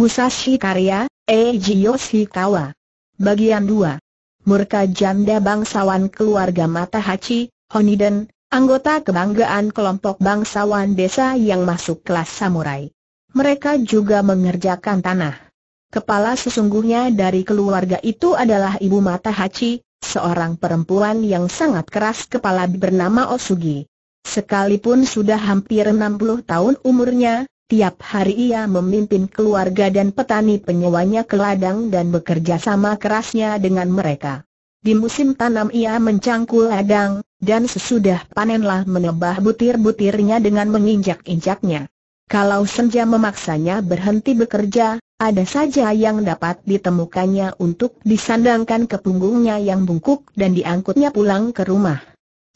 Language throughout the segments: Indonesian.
Musashi Karya, Eiji Yoshikawa. Bagian 2. Murka janda bangsawan keluarga Matahachi, Honiden, anggota kebanggaan kelompok bangsawan desa yang masuk kelas samurai. Mereka juga mengerjakan tanah. Kepala sesungguhnya dari keluarga itu adalah Ibu Matahachi, seorang perempuan yang sangat keras kepala bernama Osugi. Sekalipun sudah hampir 60 tahun umurnya, Tiap hari ia memimpin keluarga dan petani penyewanya ke ladang dan bekerja sama kerasnya dengan mereka. Di musim tanam ia mencangkul ladang, dan sesudah panenlah menebah butir-butirnya dengan menginjak-injaknya. Kalau senja memaksanya berhenti bekerja, ada saja yang dapat ditemukannya untuk disandangkan ke punggungnya yang bungkuk dan diangkutnya pulang ke rumah.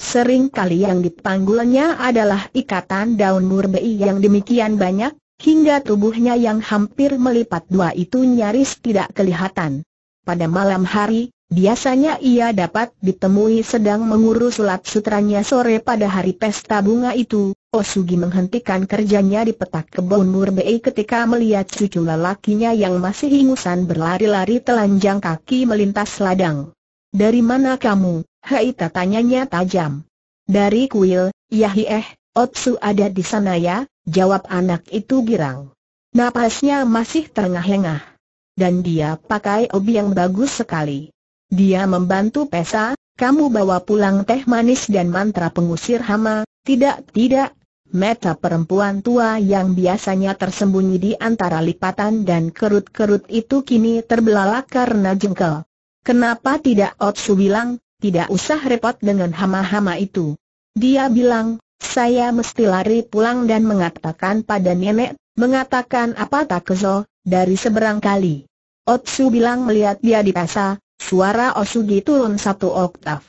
Sering kali yang dipanggulnya adalah ikatan daun murbei yang demikian banyak, hingga tubuhnya yang hampir melipat dua itu nyaris tidak kelihatan. Pada malam hari, biasanya ia dapat ditemui sedang mengurus sulat sutranya sore pada hari pesta bunga itu. Osugi menghentikan kerjanya di petak kebun murbei ketika melihat cucu lelakinya yang masih ingusan berlari-lari telanjang kaki melintas ladang. Dari mana kamu? Hai tatanyanya tajam. Dari kuil, eh, Otsu ada di sana ya, jawab anak itu girang. Napasnya masih terengah-engah. Dan dia pakai obi yang bagus sekali. Dia membantu Pesa, kamu bawa pulang teh manis dan mantra pengusir hama, tidak, tidak. Meta perempuan tua yang biasanya tersembunyi di antara lipatan dan kerut-kerut itu kini terbelalak karena jengkel. Kenapa tidak Otsu bilang, tidak usah repot dengan hama-hama itu. Dia bilang, saya mesti lari pulang dan mengatakan pada nenek, mengatakan apa tak kezo, dari seberang kali. Otsu bilang melihat dia di pasar, suara Osugi turun satu oktav.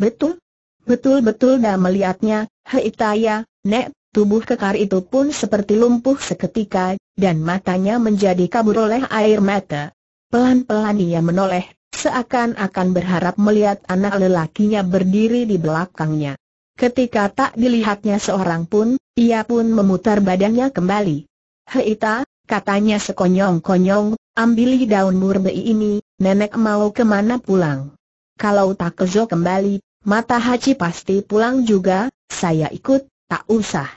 Betul? Betul-betul dah melihatnya, Heitaya, Nek, tubuh kekar itu pun seperti lumpuh seketika, dan matanya menjadi kabur oleh air mata. Pelan-pelan ia menoleh seakan-akan berharap melihat anak lelakinya berdiri di belakangnya. Ketika tak dilihatnya seorang pun, ia pun memutar badannya kembali. Heita, katanya sekonyong-konyong, ambili daun murbei ini, nenek mau kemana pulang. Kalau tak kezo kembali, mata haji pasti pulang juga, saya ikut, tak usah.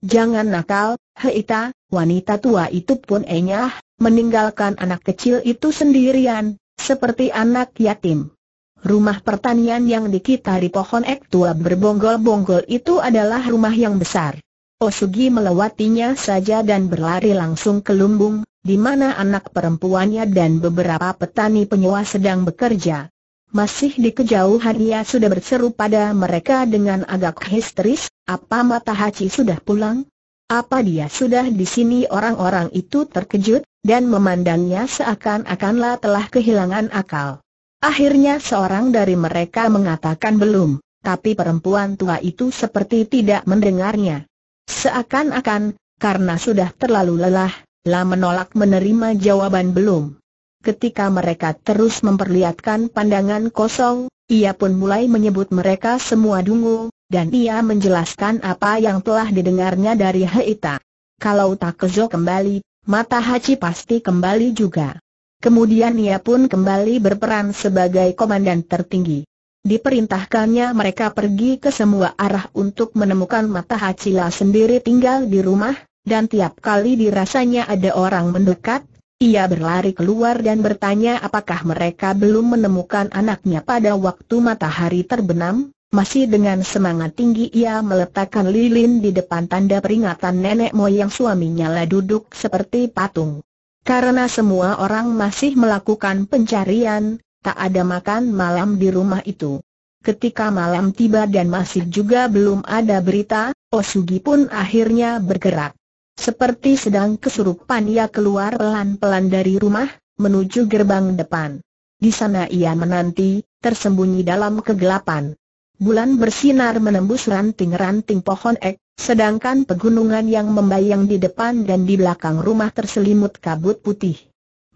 Jangan nakal, Heita, wanita tua itu pun enyah, meninggalkan anak kecil itu sendirian, seperti anak yatim. Rumah pertanian yang dikitari pohon ek tua berbonggol-bonggol itu adalah rumah yang besar. Osugi melewatinya saja dan berlari langsung ke lumbung, di mana anak perempuannya dan beberapa petani penyewa sedang bekerja. Masih di kejauhan ia sudah berseru pada mereka dengan agak histeris, apa mata Haji sudah pulang? Apa dia sudah di sini orang-orang itu terkejut, dan memandangnya seakan-akanlah telah kehilangan akal. Akhirnya seorang dari mereka mengatakan belum, tapi perempuan tua itu seperti tidak mendengarnya. Seakan-akan, karena sudah terlalu lelah, lah menolak menerima jawaban belum. Ketika mereka terus memperlihatkan pandangan kosong, ia pun mulai menyebut mereka semua dungu, dan ia menjelaskan apa yang telah didengarnya dari Heita. Kalau tak kezo kembali, mata Haji pasti kembali juga. Kemudian ia pun kembali berperan sebagai komandan tertinggi. Diperintahkannya mereka pergi ke semua arah untuk menemukan mata Hachila sendiri tinggal di rumah, dan tiap kali dirasanya ada orang mendekat, ia berlari keluar dan bertanya apakah mereka belum menemukan anaknya pada waktu matahari terbenam. Masih dengan semangat tinggi ia meletakkan lilin di depan tanda peringatan nenek moyang suaminya lah duduk seperti patung. Karena semua orang masih melakukan pencarian, tak ada makan malam di rumah itu. Ketika malam tiba dan masih juga belum ada berita, Osugi pun akhirnya bergerak. Seperti sedang kesurupan ia keluar pelan-pelan dari rumah, menuju gerbang depan. Di sana ia menanti, tersembunyi dalam kegelapan. Bulan bersinar menembus ranting-ranting pohon ek, sedangkan pegunungan yang membayang di depan dan di belakang rumah terselimut kabut putih.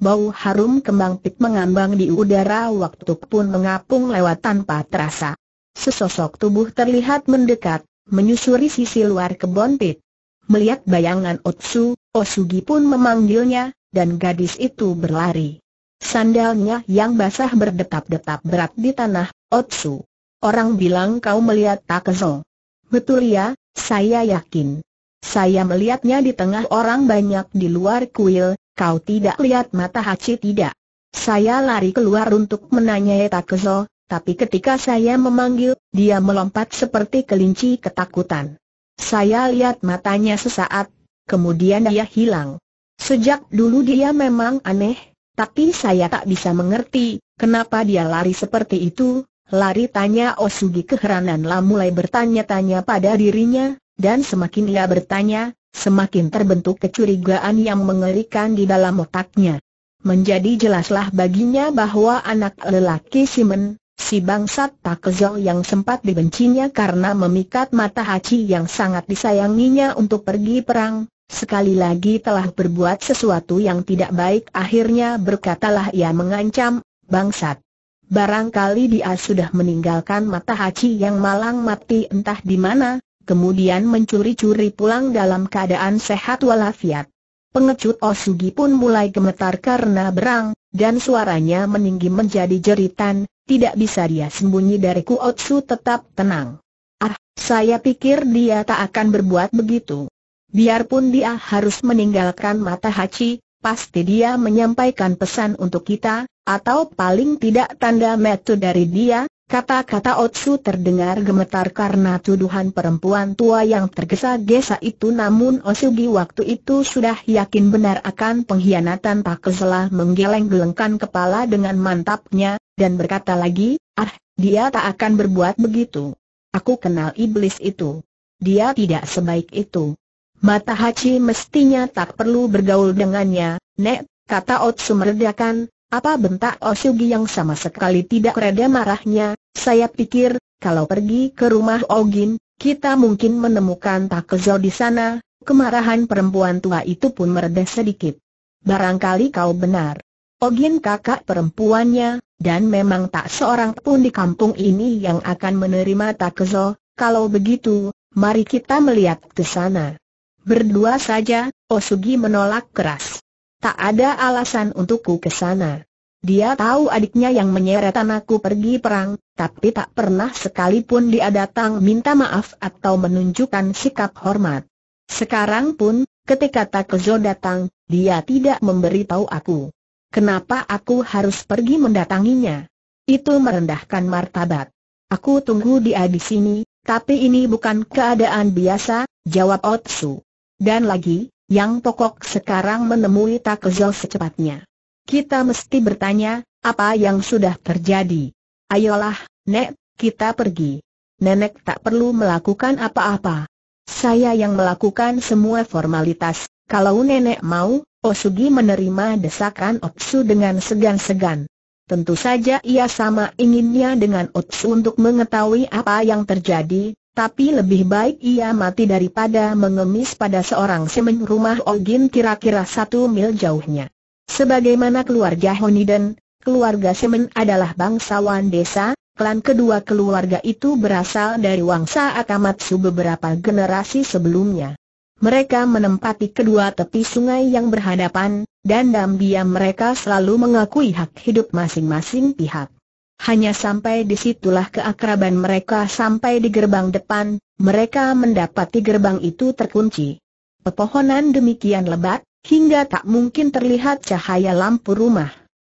Bau harum kembang pit mengambang di udara waktu pun mengapung lewat tanpa terasa. Sesosok tubuh terlihat mendekat, menyusuri sisi luar kebon pit. Melihat bayangan Otsu, Osugi pun memanggilnya, dan gadis itu berlari. Sandalnya yang basah berdetap-detap berat di tanah, Otsu. Orang bilang kau melihat Takezo. Betul ya, saya yakin. Saya melihatnya di tengah orang banyak di luar kuil, kau tidak lihat mata Hachi tidak. Saya lari keluar untuk menanyai Takezo, tapi ketika saya memanggil, dia melompat seperti kelinci ketakutan. Saya lihat matanya sesaat, kemudian dia hilang. Sejak dulu dia memang aneh, tapi saya tak bisa mengerti, kenapa dia lari seperti itu, lari tanya Osugi keherananlah mulai bertanya-tanya pada dirinya, dan semakin ia bertanya, semakin terbentuk kecurigaan yang mengerikan di dalam otaknya. Menjadi jelaslah baginya bahwa anak lelaki Simon, si bangsat Takezo yang sempat dibencinya karena memikat mata Hachi yang sangat disayanginya untuk pergi perang, sekali lagi telah berbuat sesuatu yang tidak baik akhirnya berkatalah ia mengancam, bangsat. Barangkali dia sudah meninggalkan mata Hachi yang malang mati entah di mana, kemudian mencuri-curi pulang dalam keadaan sehat walafiat. Pengecut Osugi pun mulai gemetar karena berang, dan suaranya meninggi menjadi jeritan, tidak bisa dia sembunyi dari Otsu tetap tenang. Ah, saya pikir dia tak akan berbuat begitu. Biarpun dia harus meninggalkan mata Hachi, pasti dia menyampaikan pesan untuk kita, atau paling tidak tanda metu dari dia, kata-kata Otsu terdengar gemetar karena tuduhan perempuan tua yang tergesa-gesa itu namun Osugi waktu itu sudah yakin benar akan pengkhianatan tak keselah menggeleng-gelengkan kepala dengan mantapnya, dan berkata lagi, ah, dia tak akan berbuat begitu. Aku kenal iblis itu. Dia tidak sebaik itu. Mata Hachi mestinya tak perlu bergaul dengannya, Nek, kata Otsu meredakan, apa bentak Osugi yang sama sekali tidak reda marahnya, saya pikir, kalau pergi ke rumah Ogin, kita mungkin menemukan Takezo di sana, kemarahan perempuan tua itu pun meredah sedikit. Barangkali kau benar. Ogin kakak perempuannya, dan memang tak seorang pun di kampung ini yang akan menerima Takezo, kalau begitu, mari kita melihat ke sana. Berdua saja, Osugi menolak keras. Tak ada alasan untukku ke sana. Dia tahu adiknya yang menyeret anakku pergi perang, tapi tak pernah sekalipun dia datang minta maaf atau menunjukkan sikap hormat. Sekarang pun, ketika Takezo datang, dia tidak memberitahu aku. Kenapa aku harus pergi mendatanginya? Itu merendahkan martabat. Aku tunggu dia di sini, tapi ini bukan keadaan biasa, jawab Otsu. Dan lagi, yang pokok sekarang menemui Takezo secepatnya. Kita mesti bertanya, apa yang sudah terjadi? Ayolah, Nek, kita pergi. Nenek tak perlu melakukan apa-apa. Saya yang melakukan semua formalitas, kalau nenek mau, Osugi menerima desakan Otsu dengan segan-segan. Tentu saja ia sama inginnya dengan Otsu untuk mengetahui apa yang terjadi, tapi lebih baik ia mati daripada mengemis pada seorang semen rumah Ogin kira-kira satu mil jauhnya. Sebagaimana keluarga Honiden, keluarga semen adalah bangsawan desa, klan kedua keluarga itu berasal dari Wangsa Akamatsu beberapa generasi sebelumnya. Mereka menempati kedua tepi sungai yang berhadapan, dan dalam diam mereka selalu mengakui hak hidup masing-masing pihak. Hanya sampai disitulah keakraban mereka sampai di gerbang depan, mereka mendapati gerbang itu terkunci. Pepohonan demikian lebat, hingga tak mungkin terlihat cahaya lampu rumah.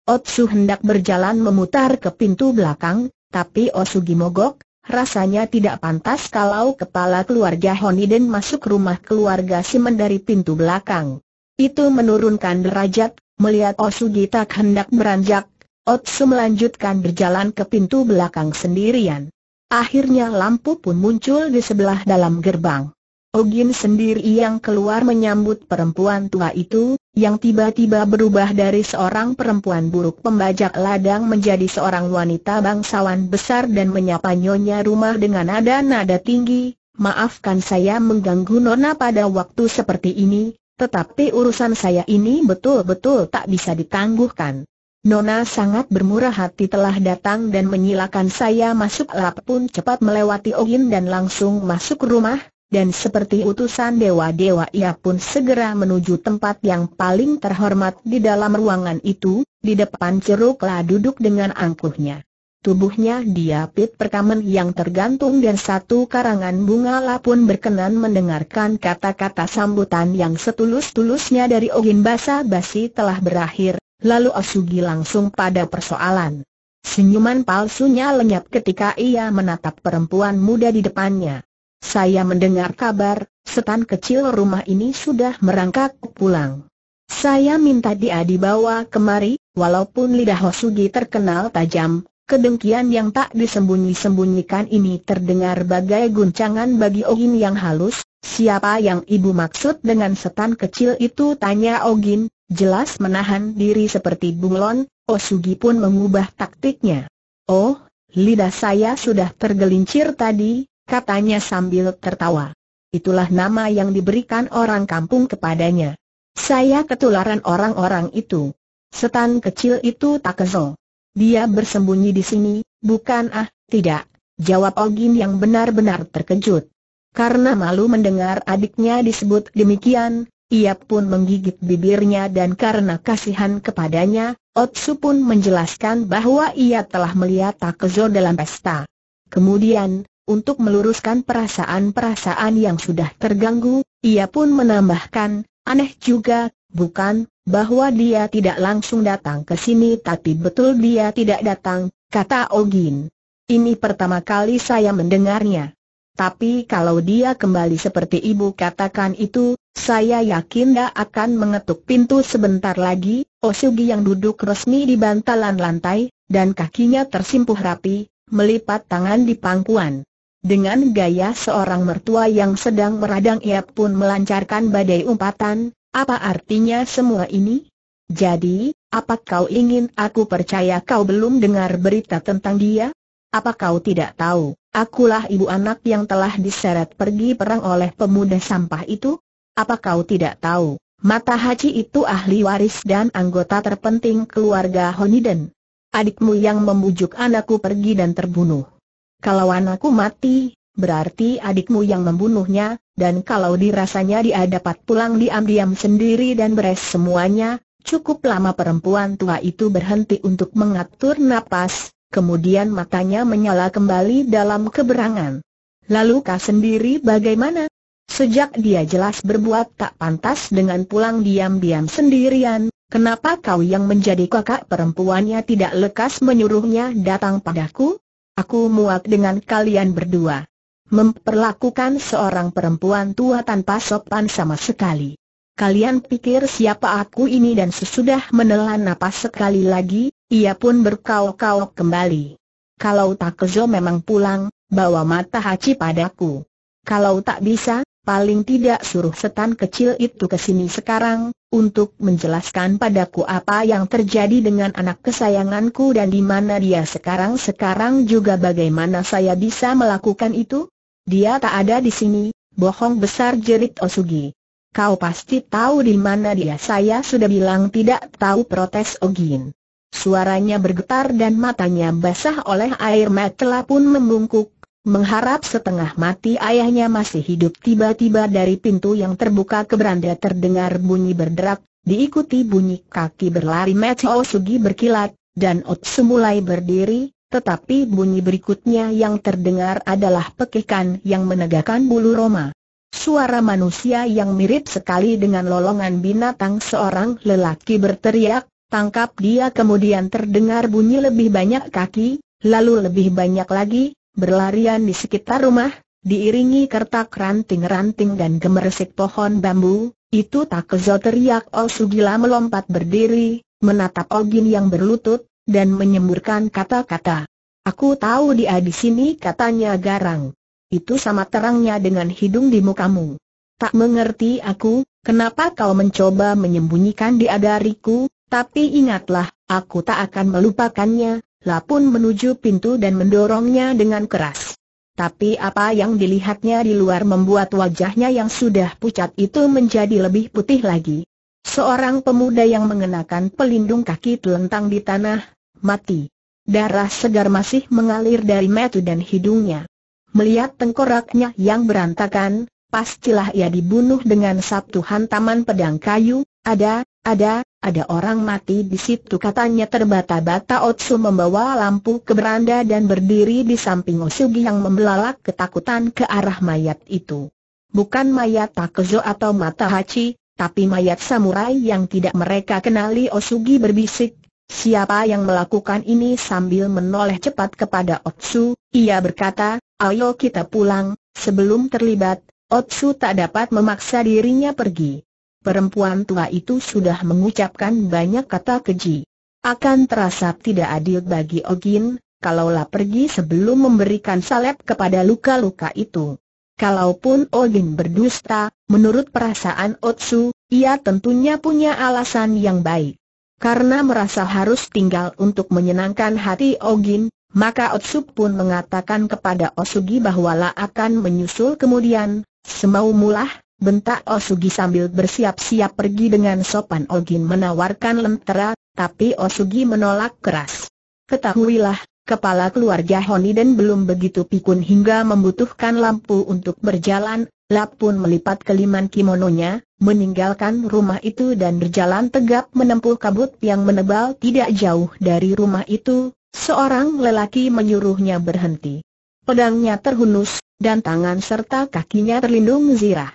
Otsu hendak berjalan memutar ke pintu belakang, tapi Osugi mogok, Rasanya tidak pantas kalau kepala keluarga Honiden masuk rumah keluarga Simon dari pintu belakang. Itu menurunkan derajat, melihat Osugi tak hendak beranjak, Otsu melanjutkan berjalan ke pintu belakang sendirian. Akhirnya lampu pun muncul di sebelah dalam gerbang. Ogin sendiri yang keluar menyambut perempuan tua itu, yang tiba-tiba berubah dari seorang perempuan buruk pembajak ladang menjadi seorang wanita bangsawan besar dan menyapa nyonya rumah dengan nada-nada tinggi, maafkan saya mengganggu nona pada waktu seperti ini, tetapi urusan saya ini betul-betul tak bisa ditangguhkan. Nona sangat bermurah hati telah datang dan menyilakan saya masuk lap pun cepat melewati Ogin dan langsung masuk rumah, dan seperti utusan dewa-dewa ia pun segera menuju tempat yang paling terhormat di dalam ruangan itu, di depan ceruklah duduk dengan angkuhnya. Tubuhnya diapit perkamen yang tergantung dan satu karangan bunga lapun berkenan mendengarkan kata-kata sambutan yang setulus-tulusnya dari Ogin Basa Basi telah berakhir, lalu Osugi langsung pada persoalan. Senyuman palsunya lenyap ketika ia menatap perempuan muda di depannya. Saya mendengar kabar, setan kecil rumah ini sudah merangkak pulang. Saya minta dia dibawa kemari, walaupun lidah Hosugi terkenal tajam, kedengkian yang tak disembunyi-sembunyikan ini terdengar bagai guncangan bagi Ogin yang halus. Siapa yang ibu maksud dengan setan kecil itu tanya Ogin, jelas menahan diri seperti bunglon, Osugi pun mengubah taktiknya. Oh, lidah saya sudah tergelincir tadi, katanya sambil tertawa. Itulah nama yang diberikan orang kampung kepadanya. Saya ketularan orang-orang itu. Setan kecil itu tak kesel. Dia bersembunyi di sini, bukan ah, tidak, jawab Ogin yang benar-benar terkejut. Karena malu mendengar adiknya disebut demikian, ia pun menggigit bibirnya dan karena kasihan kepadanya, Otsu pun menjelaskan bahwa ia telah melihat Takezo dalam pesta. Kemudian, untuk meluruskan perasaan-perasaan yang sudah terganggu, ia pun menambahkan, aneh juga, bukan, bahwa dia tidak langsung datang ke sini tapi betul dia tidak datang, kata Ogin. Ini pertama kali saya mendengarnya. Tapi kalau dia kembali seperti ibu katakan itu, saya yakin dia akan mengetuk pintu sebentar lagi, Osugi yang duduk resmi di bantalan lantai, dan kakinya tersimpuh rapi, melipat tangan di pangkuan. Dengan gaya seorang mertua yang sedang meradang ia pun melancarkan badai umpatan, apa artinya semua ini? Jadi, apa kau ingin aku percaya kau belum dengar berita tentang dia? Apa kau tidak tahu, akulah ibu anak yang telah diseret pergi perang oleh pemuda sampah itu? Apa kau tidak tahu, Mata Haji itu ahli waris dan anggota terpenting keluarga Honiden? Adikmu yang membujuk anakku pergi dan terbunuh. Kalau anakku mati, berarti adikmu yang membunuhnya, dan kalau dirasanya dia dapat pulang diam-diam sendiri dan beres semuanya, cukup lama perempuan tua itu berhenti untuk mengatur napas, kemudian matanya menyala kembali dalam keberangan. Lalu kau sendiri bagaimana? Sejak dia jelas berbuat tak pantas dengan pulang diam-diam sendirian, kenapa kau yang menjadi kakak perempuannya tidak lekas menyuruhnya datang padaku? Aku muak dengan kalian berdua. Memperlakukan seorang perempuan tua tanpa sopan sama sekali. Kalian pikir siapa aku ini dan sesudah menelan napas sekali lagi, ia pun berkau-kau kembali. Kalau tak kezo memang pulang, bawa mata haji padaku. Kalau tak bisa, paling tidak suruh setan kecil itu ke sini sekarang, untuk menjelaskan padaku apa yang terjadi dengan anak kesayanganku dan di mana dia sekarang-sekarang juga bagaimana saya bisa melakukan itu? Dia tak ada di sini, bohong besar jerit Osugi. Kau pasti tahu di mana dia saya sudah bilang tidak tahu protes Ogin. Suaranya bergetar dan matanya basah oleh air mata pun membungkuk, Mengharap setengah mati ayahnya masih hidup tiba-tiba dari pintu yang terbuka ke beranda terdengar bunyi berderak, diikuti bunyi kaki berlari Mecho Sugi berkilat, dan Otsu mulai berdiri, tetapi bunyi berikutnya yang terdengar adalah pekikan yang menegakkan bulu Roma. Suara manusia yang mirip sekali dengan lolongan binatang seorang lelaki berteriak, tangkap dia kemudian terdengar bunyi lebih banyak kaki, lalu lebih banyak lagi, berlarian di sekitar rumah, diiringi kertak ranting-ranting dan gemeresik pohon bambu, itu tak kezo teriak Oh Sugila melompat berdiri, menatap Ogin yang berlutut, dan menyemburkan kata-kata. Aku tahu dia di sini katanya garang. Itu sama terangnya dengan hidung di mukamu. Tak mengerti aku, kenapa kau mencoba menyembunyikan dia dariku, tapi ingatlah, aku tak akan melupakannya, pun menuju pintu dan mendorongnya dengan keras. Tapi apa yang dilihatnya di luar membuat wajahnya yang sudah pucat itu menjadi lebih putih lagi. Seorang pemuda yang mengenakan pelindung kaki telentang di tanah, mati. Darah segar masih mengalir dari metu dan hidungnya. Melihat tengkoraknya yang berantakan, pastilah ia dibunuh dengan sabtu hantaman pedang kayu, ada, ada, ada orang mati di situ katanya terbata-bata Otsu membawa lampu ke beranda dan berdiri di samping Osugi yang membelalak ketakutan ke arah mayat itu. Bukan mayat Takezo atau Mata tapi mayat samurai yang tidak mereka kenali Osugi berbisik, siapa yang melakukan ini sambil menoleh cepat kepada Otsu, ia berkata, ayo kita pulang, sebelum terlibat, Otsu tak dapat memaksa dirinya pergi perempuan tua itu sudah mengucapkan banyak kata keji. Akan terasa tidak adil bagi Ogin, kalaulah pergi sebelum memberikan salep kepada luka-luka itu. Kalaupun Ogin berdusta, menurut perasaan Otsu, ia tentunya punya alasan yang baik. Karena merasa harus tinggal untuk menyenangkan hati Ogin, maka Otsu pun mengatakan kepada Osugi bahwa La akan menyusul kemudian, semau mulah, Bentak Osugi sambil bersiap-siap pergi dengan sopan Ogin menawarkan lentera, tapi Osugi menolak keras. Ketahuilah, kepala keluarga Honiden belum begitu pikun hingga membutuhkan lampu untuk berjalan, Lap pun melipat keliman kimononya, meninggalkan rumah itu dan berjalan tegap menempuh kabut yang menebal tidak jauh dari rumah itu, seorang lelaki menyuruhnya berhenti. Pedangnya terhunus, dan tangan serta kakinya terlindung zirah.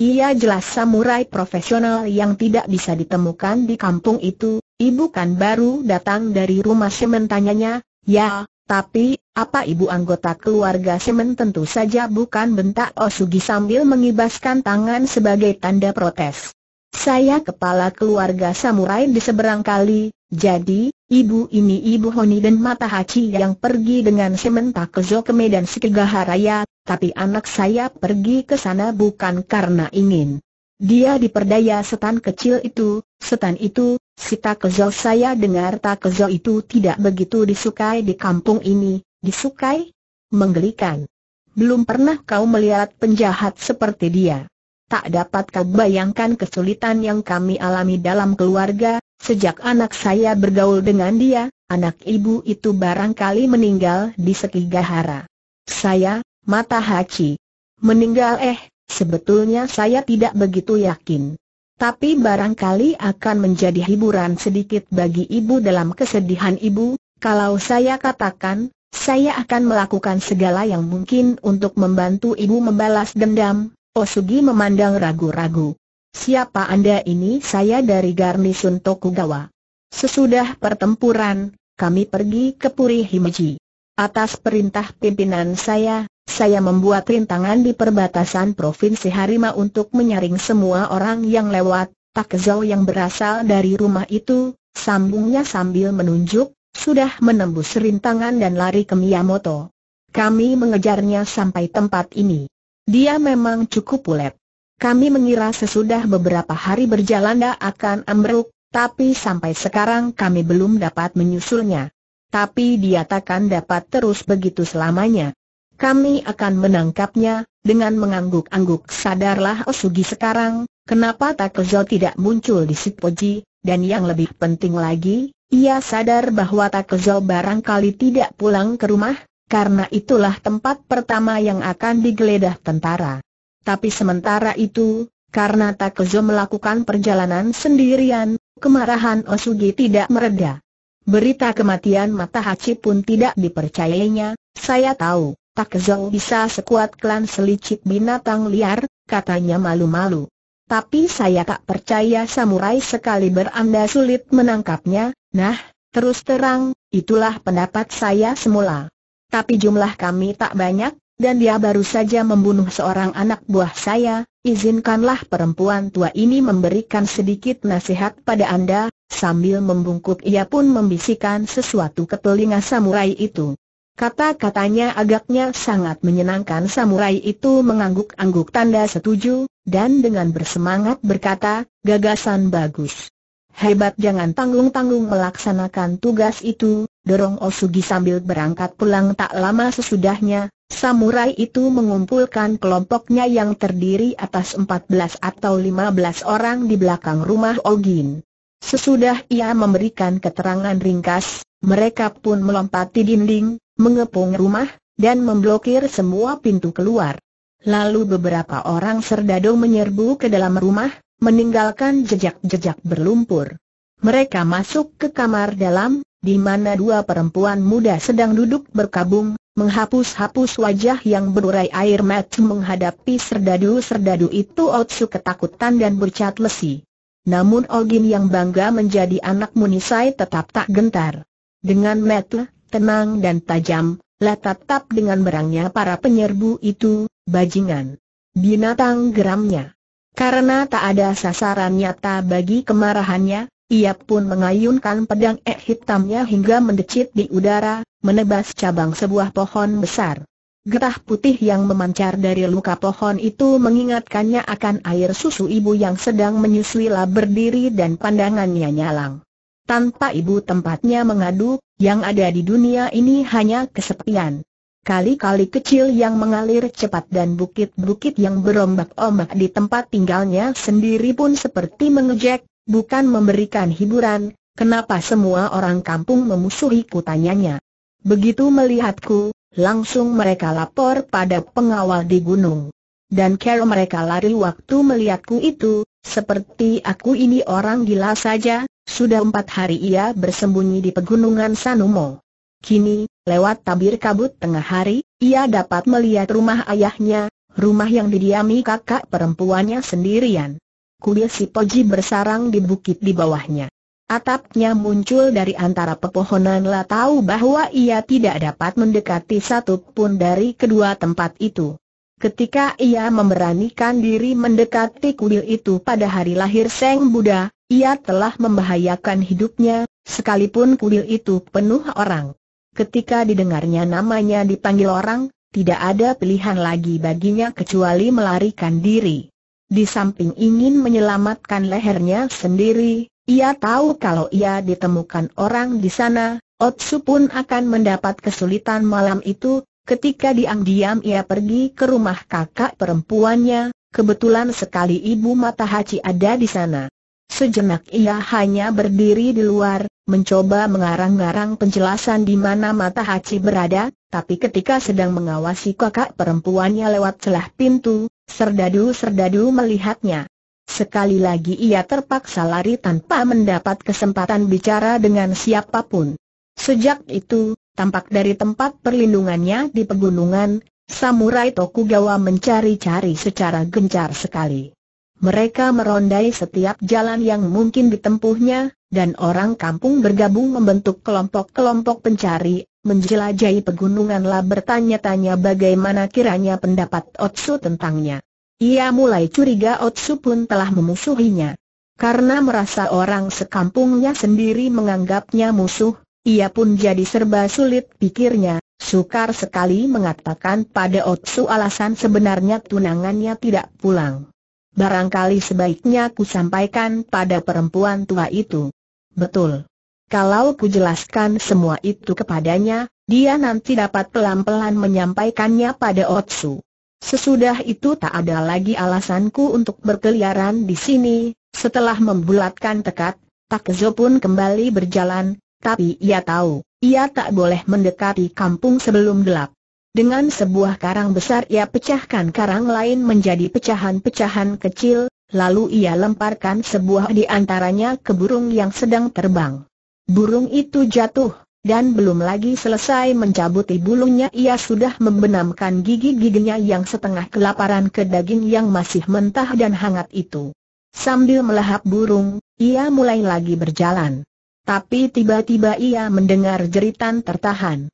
Ia jelas samurai profesional yang tidak bisa ditemukan di kampung itu, ibu kan baru datang dari rumah semen tanyanya, ya, tapi, apa ibu anggota keluarga semen? tentu saja bukan bentak Osugi sambil mengibaskan tangan sebagai tanda protes. Saya kepala keluarga samurai di seberang kali, jadi, ibu ini ibu Honi dan Matahachi yang pergi dengan sementa ke ke Medan Sekegaharaya, tapi anak saya pergi ke sana bukan karena ingin. Dia diperdaya setan kecil itu, setan itu, si Takezo saya dengar Takezo itu tidak begitu disukai di kampung ini, disukai? Menggelikan. Belum pernah kau melihat penjahat seperti dia tak dapat kau bayangkan kesulitan yang kami alami dalam keluarga, sejak anak saya bergaul dengan dia, anak ibu itu barangkali meninggal di Sekigahara. Saya, Mata Hachi. Meninggal eh, sebetulnya saya tidak begitu yakin. Tapi barangkali akan menjadi hiburan sedikit bagi ibu dalam kesedihan ibu, kalau saya katakan, saya akan melakukan segala yang mungkin untuk membantu ibu membalas dendam, Osugi memandang ragu-ragu. Siapa anda ini? Saya dari Garnisun Tokugawa. Sesudah pertempuran, kami pergi ke Puri Himeji. Atas perintah pimpinan saya, saya membuat rintangan di perbatasan Provinsi Harima untuk menyaring semua orang yang lewat, Takezau yang berasal dari rumah itu, sambungnya sambil menunjuk, sudah menembus rintangan dan lari ke Miyamoto. Kami mengejarnya sampai tempat ini. Dia memang cukup ulet. Kami mengira sesudah beberapa hari berjalan dia akan ambruk, tapi sampai sekarang kami belum dapat menyusulnya. Tapi dia takkan dapat terus begitu selamanya. Kami akan menangkapnya, dengan mengangguk-angguk sadarlah Osugi oh sekarang, kenapa Takezo tidak muncul di Sipoji, dan yang lebih penting lagi, ia sadar bahwa Takezo barangkali tidak pulang ke rumah, karena itulah tempat pertama yang akan digeledah tentara. Tapi sementara itu, karena Takezo melakukan perjalanan sendirian, kemarahan Osugi tidak mereda. Berita kematian Matahachi pun tidak dipercayainya, saya tahu, Takezo bisa sekuat klan selicik binatang liar, katanya malu-malu. Tapi saya tak percaya samurai sekali beranda sulit menangkapnya, nah, terus terang, itulah pendapat saya semula tapi jumlah kami tak banyak, dan dia baru saja membunuh seorang anak buah saya, izinkanlah perempuan tua ini memberikan sedikit nasihat pada Anda, sambil membungkuk ia pun membisikkan sesuatu ke telinga samurai itu. Kata-katanya agaknya sangat menyenangkan samurai itu mengangguk-angguk tanda setuju, dan dengan bersemangat berkata, gagasan bagus. Hebat jangan tanggung-tanggung melaksanakan tugas itu, dorong Osugi sambil berangkat pulang tak lama sesudahnya, samurai itu mengumpulkan kelompoknya yang terdiri atas 14 atau 15 orang di belakang rumah Ogin. Sesudah ia memberikan keterangan ringkas, mereka pun melompati dinding, mengepung rumah, dan memblokir semua pintu keluar. Lalu beberapa orang serdadu menyerbu ke dalam rumah, meninggalkan jejak-jejak berlumpur. Mereka masuk ke kamar dalam, di mana dua perempuan muda sedang duduk berkabung, menghapus-hapus wajah yang berurai air mata menghadapi serdadu-serdadu itu Otsu ketakutan dan bercat lesi. Namun Ogin yang bangga menjadi anak Munisai tetap tak gentar. Dengan mata tenang dan tajam, lah tatap dengan berangnya para penyerbu itu, bajingan. Binatang geramnya. Karena tak ada sasaran nyata bagi kemarahannya, ia pun mengayunkan pedang ek hitamnya hingga mendecit di udara, menebas cabang sebuah pohon besar. Getah putih yang memancar dari luka pohon itu mengingatkannya akan air susu ibu yang sedang menyusui lah berdiri dan pandangannya nyalang. Tanpa ibu tempatnya mengadu, yang ada di dunia ini hanya kesepian. Kali-kali kecil yang mengalir cepat dan bukit-bukit yang berombak-ombak di tempat tinggalnya sendiri pun seperti mengejek, bukan memberikan hiburan, kenapa semua orang kampung memusuhi tanyanya. Begitu melihatku, langsung mereka lapor pada pengawal di gunung. Dan kalau mereka lari waktu melihatku itu, seperti aku ini orang gila saja, sudah empat hari ia bersembunyi di pegunungan Sanumo. Kini, lewat tabir kabut tengah hari, ia dapat melihat rumah ayahnya, rumah yang didiami kakak perempuannya sendirian kuil si poji bersarang di bukit di bawahnya. Atapnya muncul dari antara pepohonan lah tahu bahwa ia tidak dapat mendekati satu pun dari kedua tempat itu. Ketika ia memberanikan diri mendekati kuil itu pada hari lahir Seng Buddha, ia telah membahayakan hidupnya, sekalipun kuil itu penuh orang. Ketika didengarnya namanya dipanggil orang, tidak ada pilihan lagi baginya kecuali melarikan diri. Di samping ingin menyelamatkan lehernya sendiri, ia tahu kalau ia ditemukan orang di sana, Otsu pun akan mendapat kesulitan malam itu, ketika diam-diam ia pergi ke rumah kakak perempuannya, kebetulan sekali ibu Matahachi ada di sana. Sejenak ia hanya berdiri di luar, mencoba mengarang-arang penjelasan di mana Matahachi berada, tapi ketika sedang mengawasi kakak perempuannya lewat celah pintu, Serdadu-serdadu melihatnya. Sekali lagi ia terpaksa lari tanpa mendapat kesempatan bicara dengan siapapun. Sejak itu, tampak dari tempat perlindungannya di pegunungan, samurai Tokugawa mencari-cari secara gencar sekali. Mereka merondai setiap jalan yang mungkin ditempuhnya, dan orang kampung bergabung membentuk kelompok-kelompok pencari, menjelajahi pegunungan lah bertanya-tanya bagaimana kiranya pendapat Otsu tentangnya. Ia mulai curiga Otsu pun telah memusuhinya. Karena merasa orang sekampungnya sendiri menganggapnya musuh, ia pun jadi serba sulit pikirnya, sukar sekali mengatakan pada Otsu alasan sebenarnya tunangannya tidak pulang. Barangkali sebaiknya ku sampaikan pada perempuan tua itu. Betul. Kalau ku jelaskan semua itu kepadanya, dia nanti dapat pelan-pelan menyampaikannya pada Otsu. Sesudah itu tak ada lagi alasanku untuk berkeliaran di sini, setelah membulatkan tekad, Takzo pun kembali berjalan, tapi ia tahu, ia tak boleh mendekati kampung sebelum gelap. Dengan sebuah karang besar ia pecahkan karang lain menjadi pecahan-pecahan kecil, lalu ia lemparkan sebuah di antaranya ke burung yang sedang terbang. Burung itu jatuh, dan belum lagi selesai mencabuti bulunya ia sudah membenamkan gigi-giginya yang setengah kelaparan ke daging yang masih mentah dan hangat itu. Sambil melahap burung, ia mulai lagi berjalan. Tapi tiba-tiba ia mendengar jeritan tertahan.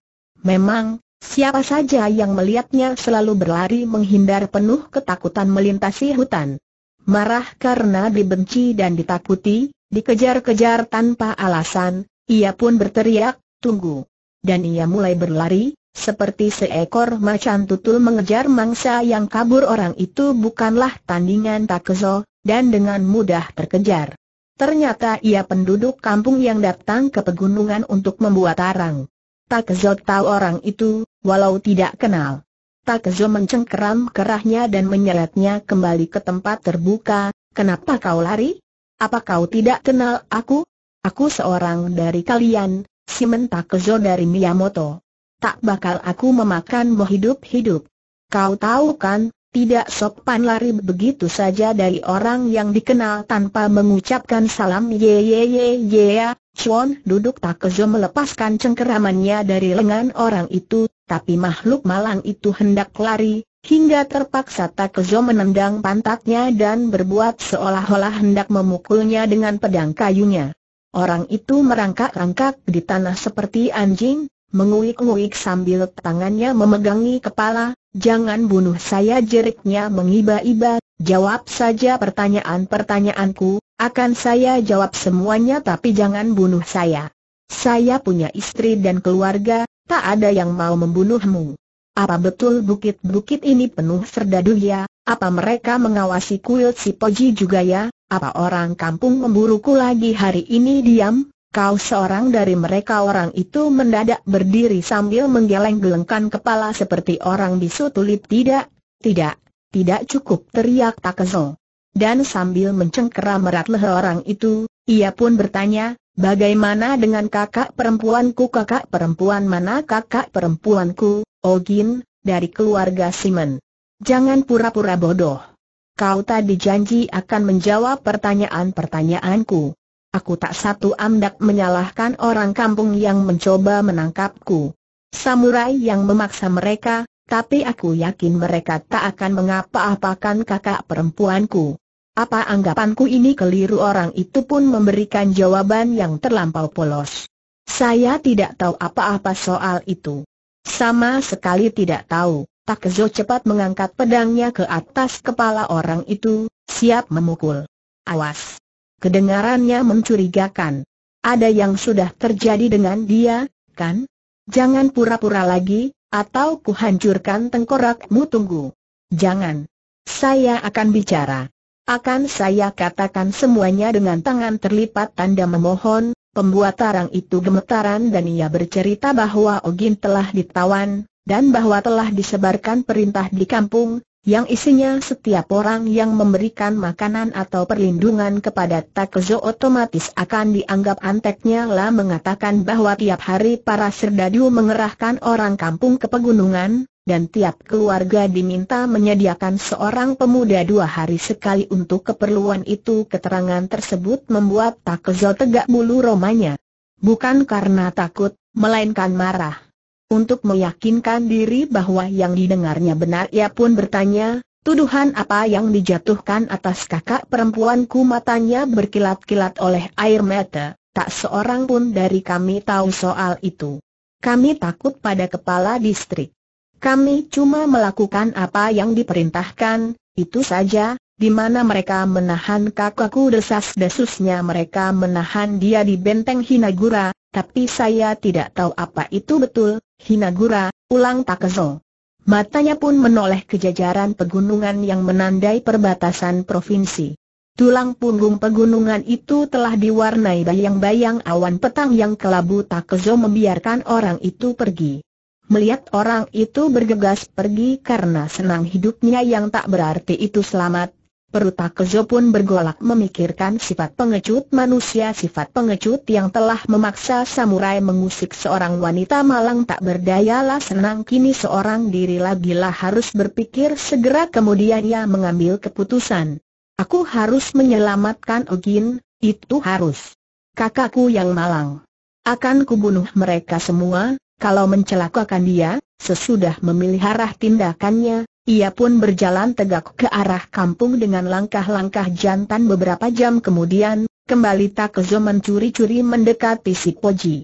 Memang, Siapa saja yang melihatnya selalu berlari menghindar penuh ketakutan melintasi hutan. Marah karena dibenci dan ditakuti, Dikejar-kejar tanpa alasan, ia pun berteriak, tunggu. Dan ia mulai berlari, seperti seekor macan tutul mengejar mangsa yang kabur orang itu bukanlah tandingan Takezo, dan dengan mudah terkejar. Ternyata ia penduduk kampung yang datang ke pegunungan untuk membuat arang. Takezo tahu orang itu, walau tidak kenal. Takezo mencengkeram kerahnya dan menyeretnya kembali ke tempat terbuka, kenapa kau lari? Apa kau tidak kenal aku? Aku seorang dari kalian, si Mentakezo dari Miyamoto. Tak bakal aku memakanmu hidup-hidup. Kau tahu kan, tidak sopan lari begitu saja dari orang yang dikenal tanpa mengucapkan salam ye ye ye ye ya. Chuan duduk Takezo melepaskan cengkeramannya dari lengan orang itu, tapi makhluk malang itu hendak lari, hingga terpaksa Takezo menendang pantatnya dan berbuat seolah-olah hendak memukulnya dengan pedang kayunya. Orang itu merangkak-rangkak di tanah seperti anjing, menguik-nguik sambil tangannya memegangi kepala, jangan bunuh saya jeriknya mengiba-iba, jawab saja pertanyaan-pertanyaanku, akan saya jawab semuanya tapi jangan bunuh saya. Saya punya istri dan keluarga, tak ada yang mau membunuhmu. Apa betul bukit-bukit ini penuh serdadu ya? Apa mereka mengawasi kuil si Poji juga ya? Apa orang kampung memburuku lagi hari ini diam? Kau seorang dari mereka orang itu mendadak berdiri sambil menggeleng-gelengkan kepala seperti orang bisu tulip tidak, tidak, tidak cukup teriak tak Dan sambil mencengkeram erat leher orang itu, ia pun bertanya, Bagaimana dengan kakak perempuanku kakak perempuan mana kakak perempuanku, Ogin, dari keluarga Simon. Jangan pura-pura bodoh. Kau tadi janji akan menjawab pertanyaan-pertanyaanku. Aku tak satu amdak menyalahkan orang kampung yang mencoba menangkapku. Samurai yang memaksa mereka, tapi aku yakin mereka tak akan mengapa-apakan kakak perempuanku. Apa anggapanku ini keliru orang itu pun memberikan jawaban yang terlampau polos. Saya tidak tahu apa-apa soal itu. Sama sekali tidak tahu, Pak cepat mengangkat pedangnya ke atas kepala orang itu, siap memukul. Awas! Kedengarannya mencurigakan. Ada yang sudah terjadi dengan dia, kan? Jangan pura-pura lagi, atau kuhancurkan tengkorakmu tunggu. Jangan. Saya akan bicara. Akan saya katakan semuanya dengan tangan terlipat tanda memohon, Pembuat tarang itu gemetaran dan ia bercerita bahwa Ogin telah ditawan, dan bahwa telah disebarkan perintah di kampung, yang isinya setiap orang yang memberikan makanan atau perlindungan kepada Takezo otomatis akan dianggap anteknya lah mengatakan bahwa tiap hari para serdadu mengerahkan orang kampung ke pegunungan, dan tiap keluarga diminta menyediakan seorang pemuda dua hari sekali untuk keperluan itu keterangan tersebut membuat Takezo tegak bulu romanya. Bukan karena takut, melainkan marah. Untuk meyakinkan diri bahwa yang didengarnya benar ia pun bertanya, Tuduhan apa yang dijatuhkan atas kakak perempuanku matanya berkilat-kilat oleh air mata, tak seorang pun dari kami tahu soal itu. Kami takut pada kepala distrik. Kami cuma melakukan apa yang diperintahkan, itu saja, di mana mereka menahan kakakku desas-desusnya mereka menahan dia di benteng Hinagura, tapi saya tidak tahu apa itu betul, Hinagura, ulang Takezo. Matanya pun menoleh ke jajaran pegunungan yang menandai perbatasan provinsi. Tulang punggung pegunungan itu telah diwarnai bayang-bayang awan petang yang kelabu Takezo membiarkan orang itu pergi. Melihat orang itu bergegas pergi karena senang hidupnya yang tak berarti itu selamat, perut Pak pun bergolak memikirkan sifat pengecut manusia sifat pengecut yang telah memaksa samurai mengusik seorang wanita malang tak berdayalah senang kini seorang diri lah harus berpikir segera kemudian ia mengambil keputusan. Aku harus menyelamatkan Ogin, itu harus. Kakakku yang malang. Akan kubunuh mereka semua, kalau mencelakakan dia, sesudah memelihara tindakannya, ia pun berjalan tegak ke arah kampung dengan langkah-langkah jantan beberapa jam kemudian, kembali Takezo mencuri-curi mendekati si Poji.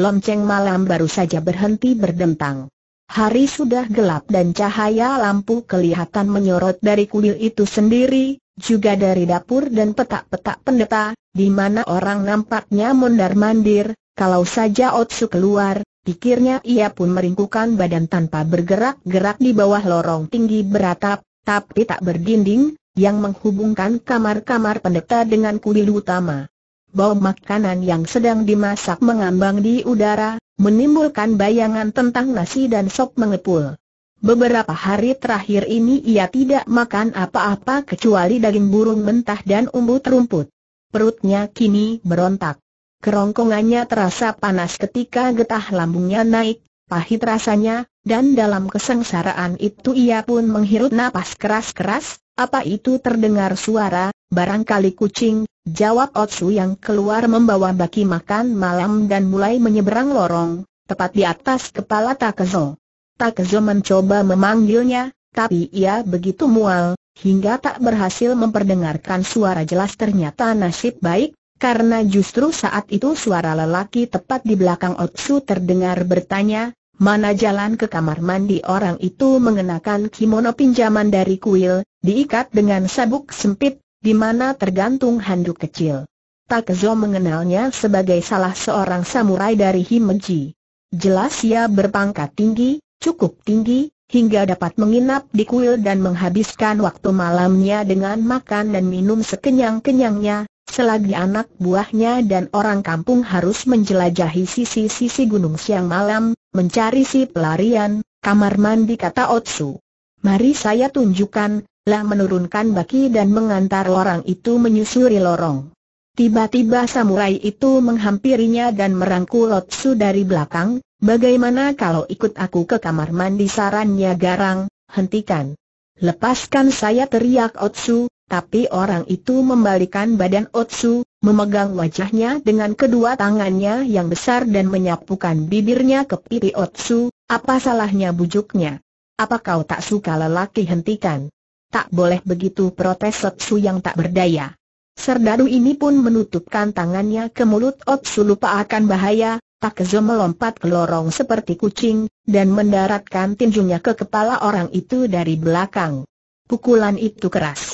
Lonceng malam baru saja berhenti berdentang. Hari sudah gelap dan cahaya lampu kelihatan menyorot dari kuil itu sendiri, juga dari dapur dan petak-petak pendeta, di mana orang nampaknya mondar-mandir, kalau saja Otsu keluar, pikirnya ia pun meringkukan badan tanpa bergerak-gerak di bawah lorong tinggi beratap, tapi tak berdinding, yang menghubungkan kamar-kamar pendeta dengan kuil utama. Bau makanan yang sedang dimasak mengambang di udara, menimbulkan bayangan tentang nasi dan sop mengepul. Beberapa hari terakhir ini ia tidak makan apa-apa kecuali daging burung mentah dan umbut rumput. Perutnya kini berontak kerongkongannya terasa panas ketika getah lambungnya naik, pahit rasanya, dan dalam kesengsaraan itu ia pun menghirup napas keras-keras, apa itu terdengar suara, barangkali kucing, jawab Otsu yang keluar membawa baki makan malam dan mulai menyeberang lorong, tepat di atas kepala Takezo. Takezo mencoba memanggilnya, tapi ia begitu mual, hingga tak berhasil memperdengarkan suara jelas ternyata nasib baik, karena justru saat itu suara lelaki tepat di belakang Otsu terdengar bertanya, mana jalan ke kamar mandi orang itu mengenakan kimono pinjaman dari kuil, diikat dengan sabuk sempit, di mana tergantung handuk kecil. Takezo mengenalnya sebagai salah seorang samurai dari Himeji. Jelas ia berpangkat tinggi, cukup tinggi, hingga dapat menginap di kuil dan menghabiskan waktu malamnya dengan makan dan minum sekenyang-kenyangnya, selagi anak buahnya dan orang kampung harus menjelajahi sisi-sisi gunung siang malam, mencari si pelarian, kamar mandi kata Otsu. Mari saya tunjukkan, lah menurunkan baki dan mengantar orang itu menyusuri lorong. Tiba-tiba samurai itu menghampirinya dan merangkul Otsu dari belakang, bagaimana kalau ikut aku ke kamar mandi sarannya garang, hentikan. Lepaskan saya teriak Otsu, tapi orang itu membalikan badan Otsu, memegang wajahnya dengan kedua tangannya yang besar dan menyapukan bibirnya ke pipi Otsu, apa salahnya bujuknya? Apa kau tak suka lelaki hentikan? Tak boleh begitu protes Otsu yang tak berdaya. Serdadu ini pun menutupkan tangannya ke mulut Otsu lupa akan bahaya, Takezo melompat ke lorong seperti kucing, dan mendaratkan tinjunya ke kepala orang itu dari belakang. Pukulan itu keras.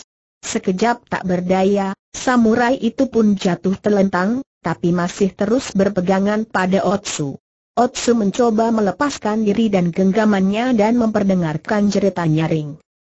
Sekejap tak berdaya, samurai itu pun jatuh telentang, tapi masih terus berpegangan pada Otsu. Otsu mencoba melepaskan diri dan genggamannya dan memperdengarkan jeritan nyaring.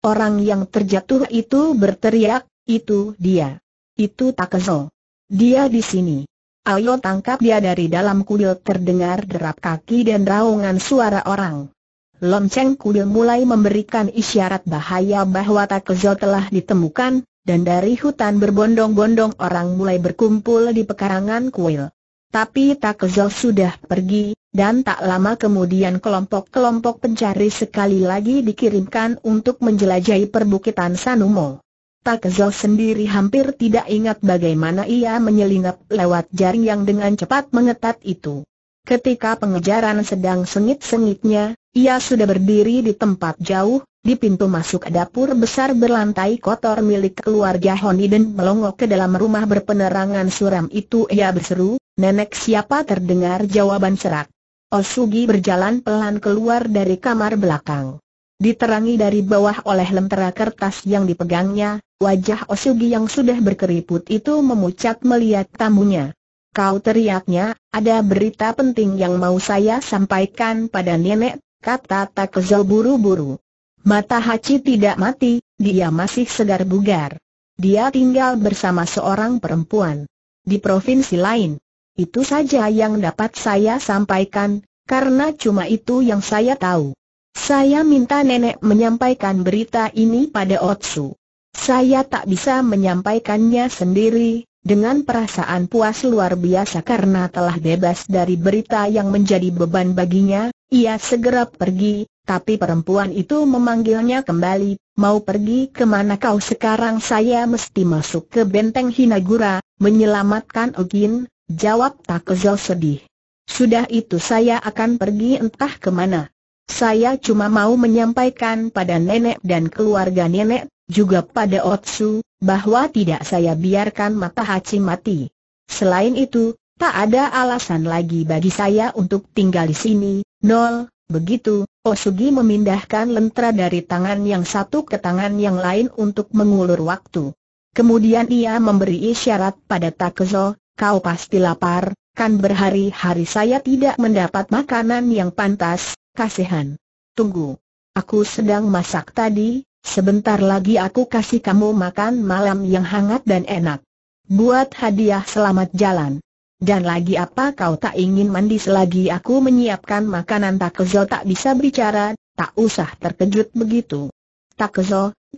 Orang yang terjatuh itu berteriak, itu dia. Itu Takezo. Dia di sini. Ayo tangkap dia dari dalam kuil terdengar derap kaki dan raungan suara orang lonceng kuda mulai memberikan isyarat bahaya bahwa Takezo telah ditemukan, dan dari hutan berbondong-bondong orang mulai berkumpul di pekarangan kuil. Tapi Takezo sudah pergi, dan tak lama kemudian kelompok-kelompok pencari sekali lagi dikirimkan untuk menjelajahi perbukitan Sanumo. Takezo sendiri hampir tidak ingat bagaimana ia menyelinap lewat jaring yang dengan cepat mengetat itu. Ketika pengejaran sedang sengit-sengitnya, ia sudah berdiri di tempat jauh, di pintu masuk dapur besar berlantai kotor milik keluarga Honi dan melongok ke dalam rumah berpenerangan suram itu ia berseru, Nenek siapa terdengar jawaban serak. Osugi berjalan pelan keluar dari kamar belakang. Diterangi dari bawah oleh lentera kertas yang dipegangnya, wajah Osugi yang sudah berkeriput itu memucat melihat tamunya. Kau teriaknya, ada berita penting yang mau saya sampaikan pada nenek, kata Takezo buru-buru. Mata Hachi tidak mati, dia masih segar bugar. Dia tinggal bersama seorang perempuan di provinsi lain. Itu saja yang dapat saya sampaikan, karena cuma itu yang saya tahu. Saya minta nenek menyampaikan berita ini pada Otsu. Saya tak bisa menyampaikannya sendiri, dengan perasaan puas luar biasa karena telah bebas dari berita yang menjadi beban baginya, ia segera pergi, tapi perempuan itu memanggilnya kembali, mau pergi kemana kau sekarang saya mesti masuk ke benteng Hinagura, menyelamatkan Ogin, jawab Takezo sedih. Sudah itu saya akan pergi entah kemana. Saya cuma mau menyampaikan pada nenek dan keluarga nenek, juga pada Otsu, bahwa tidak saya biarkan mata Hachi mati. Selain itu, tak ada alasan lagi bagi saya untuk tinggal di sini, Nol, begitu, Osugi oh, memindahkan lentera dari tangan yang satu ke tangan yang lain untuk mengulur waktu. Kemudian ia memberi isyarat pada Takezo, kau pasti lapar, kan berhari-hari saya tidak mendapat makanan yang pantas, kasihan. Tunggu. Aku sedang masak tadi, sebentar lagi aku kasih kamu makan malam yang hangat dan enak. Buat hadiah selamat jalan. Dan lagi apa kau tak ingin mandi selagi aku menyiapkan makanan Tak tak bisa bicara, tak usah terkejut begitu. Tak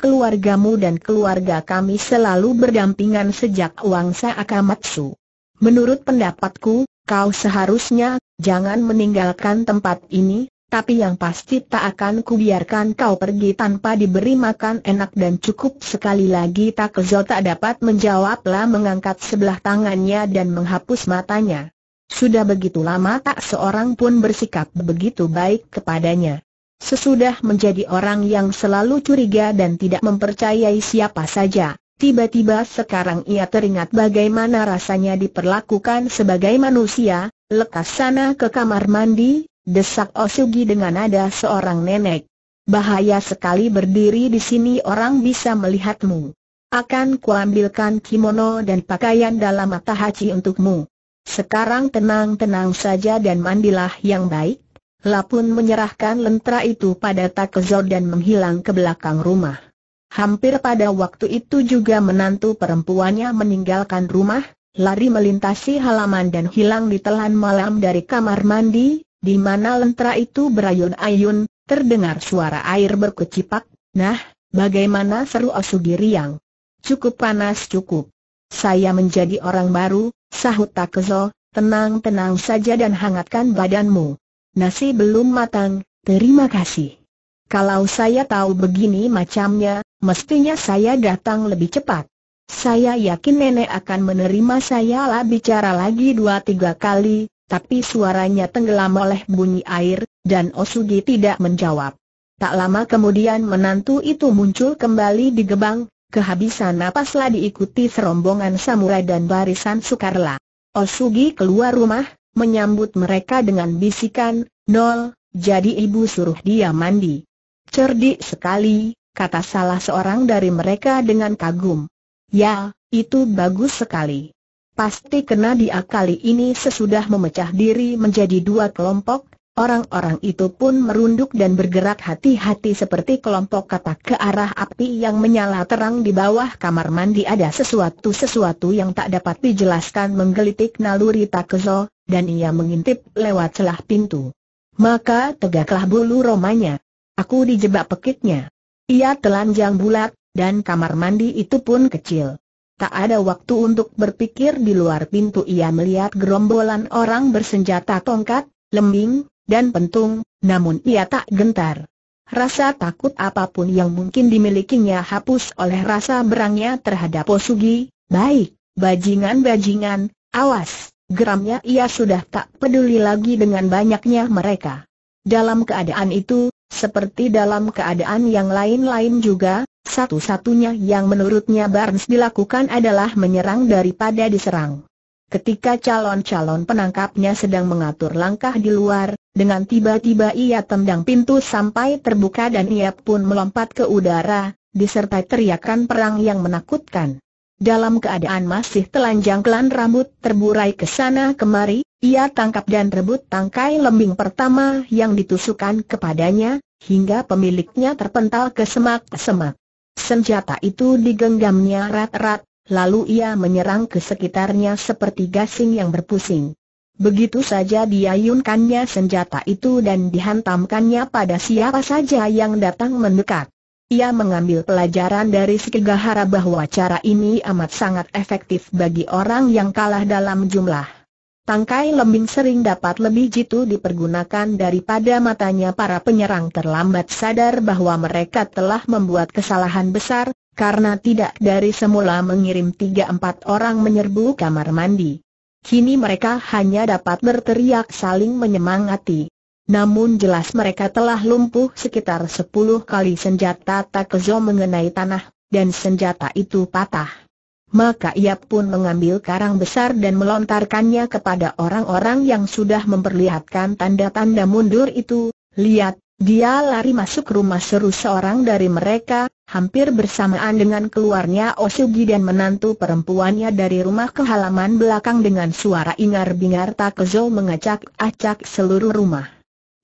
keluargamu dan keluarga kami selalu berdampingan sejak Wangsa Akamatsu. Menurut pendapatku, kau seharusnya, jangan meninggalkan tempat ini, tapi yang pasti tak akan kubiarkan kau pergi tanpa diberi makan enak dan cukup sekali lagi tak kezo tak dapat menjawablah mengangkat sebelah tangannya dan menghapus matanya. Sudah begitu lama tak seorang pun bersikap begitu baik kepadanya. Sesudah menjadi orang yang selalu curiga dan tidak mempercayai siapa saja, tiba-tiba sekarang ia teringat bagaimana rasanya diperlakukan sebagai manusia, lekas sana ke kamar mandi, desak Osugi dengan nada seorang nenek. Bahaya sekali berdiri di sini orang bisa melihatmu. Akan kuambilkan kimono dan pakaian dalam mata haji untukmu. Sekarang tenang-tenang saja dan mandilah yang baik. Lapun menyerahkan lentera itu pada Takezo dan menghilang ke belakang rumah. Hampir pada waktu itu juga menantu perempuannya meninggalkan rumah, lari melintasi halaman dan hilang di telan malam dari kamar mandi, di mana lentera itu berayun-ayun, terdengar suara air berkecipak, nah, bagaimana seru Osugiri yang cukup panas cukup. Saya menjadi orang baru, sahut Takezo, tenang-tenang saja dan hangatkan badanmu. Nasi belum matang, terima kasih. Kalau saya tahu begini macamnya, mestinya saya datang lebih cepat. Saya yakin nenek akan menerima saya lah bicara lagi dua tiga kali, tapi suaranya tenggelam oleh bunyi air, dan Osugi tidak menjawab. Tak lama kemudian menantu itu muncul kembali di gebang, kehabisan napaslah diikuti serombongan samurai dan barisan sukarla. Osugi keluar rumah, menyambut mereka dengan bisikan, Nol, jadi ibu suruh dia mandi. Cerdik sekali, kata salah seorang dari mereka dengan kagum. Ya, itu bagus sekali. Pasti kena dia kali ini sesudah memecah diri menjadi dua kelompok, orang-orang itu pun merunduk dan bergerak hati-hati seperti kelompok katak ke arah api yang menyala terang di bawah kamar mandi ada sesuatu-sesuatu yang tak dapat dijelaskan menggelitik naluri Takezo, dan ia mengintip lewat celah pintu. Maka tegaklah bulu romanya. Aku dijebak pekitnya. Ia telanjang bulat, dan kamar mandi itu pun kecil. Tak ada waktu untuk berpikir di luar pintu ia melihat gerombolan orang bersenjata tongkat, lembing, dan pentung, namun ia tak gentar. Rasa takut apapun yang mungkin dimilikinya hapus oleh rasa berangnya terhadap Posugi. baik, bajingan-bajingan, awas, geramnya ia sudah tak peduli lagi dengan banyaknya mereka. Dalam keadaan itu, seperti dalam keadaan yang lain-lain juga, satu-satunya yang menurutnya Barnes dilakukan adalah menyerang daripada diserang. Ketika calon-calon penangkapnya sedang mengatur langkah di luar, dengan tiba-tiba ia tendang pintu sampai terbuka dan ia pun melompat ke udara, disertai teriakan perang yang menakutkan. Dalam keadaan masih telanjang kelan rambut terburai ke sana kemari, ia tangkap dan rebut tangkai lembing pertama yang ditusukkan kepadanya, hingga pemiliknya terpental ke semak-semak. Senjata itu digenggamnya rat-rat, lalu ia menyerang ke sekitarnya seperti gasing yang berpusing. Begitu saja diayunkannya senjata itu dan dihantamkannya pada siapa saja yang datang mendekat. Ia mengambil pelajaran dari Sikigahara bahwa cara ini amat sangat efektif bagi orang yang kalah dalam jumlah. Tangkai lembing sering dapat lebih jitu dipergunakan daripada matanya para penyerang terlambat sadar bahwa mereka telah membuat kesalahan besar, karena tidak dari semula mengirim tiga empat orang menyerbu kamar mandi. Kini mereka hanya dapat berteriak saling menyemangati. Namun jelas mereka telah lumpuh sekitar sepuluh kali senjata Takezo mengenai tanah, dan senjata itu patah maka ia pun mengambil karang besar dan melontarkannya kepada orang-orang yang sudah memperlihatkan tanda-tanda mundur itu. Lihat, dia lari masuk rumah seru seorang dari mereka, hampir bersamaan dengan keluarnya Osugi dan menantu perempuannya dari rumah ke halaman belakang dengan suara ingar-bingar Takezo mengacak-acak seluruh rumah.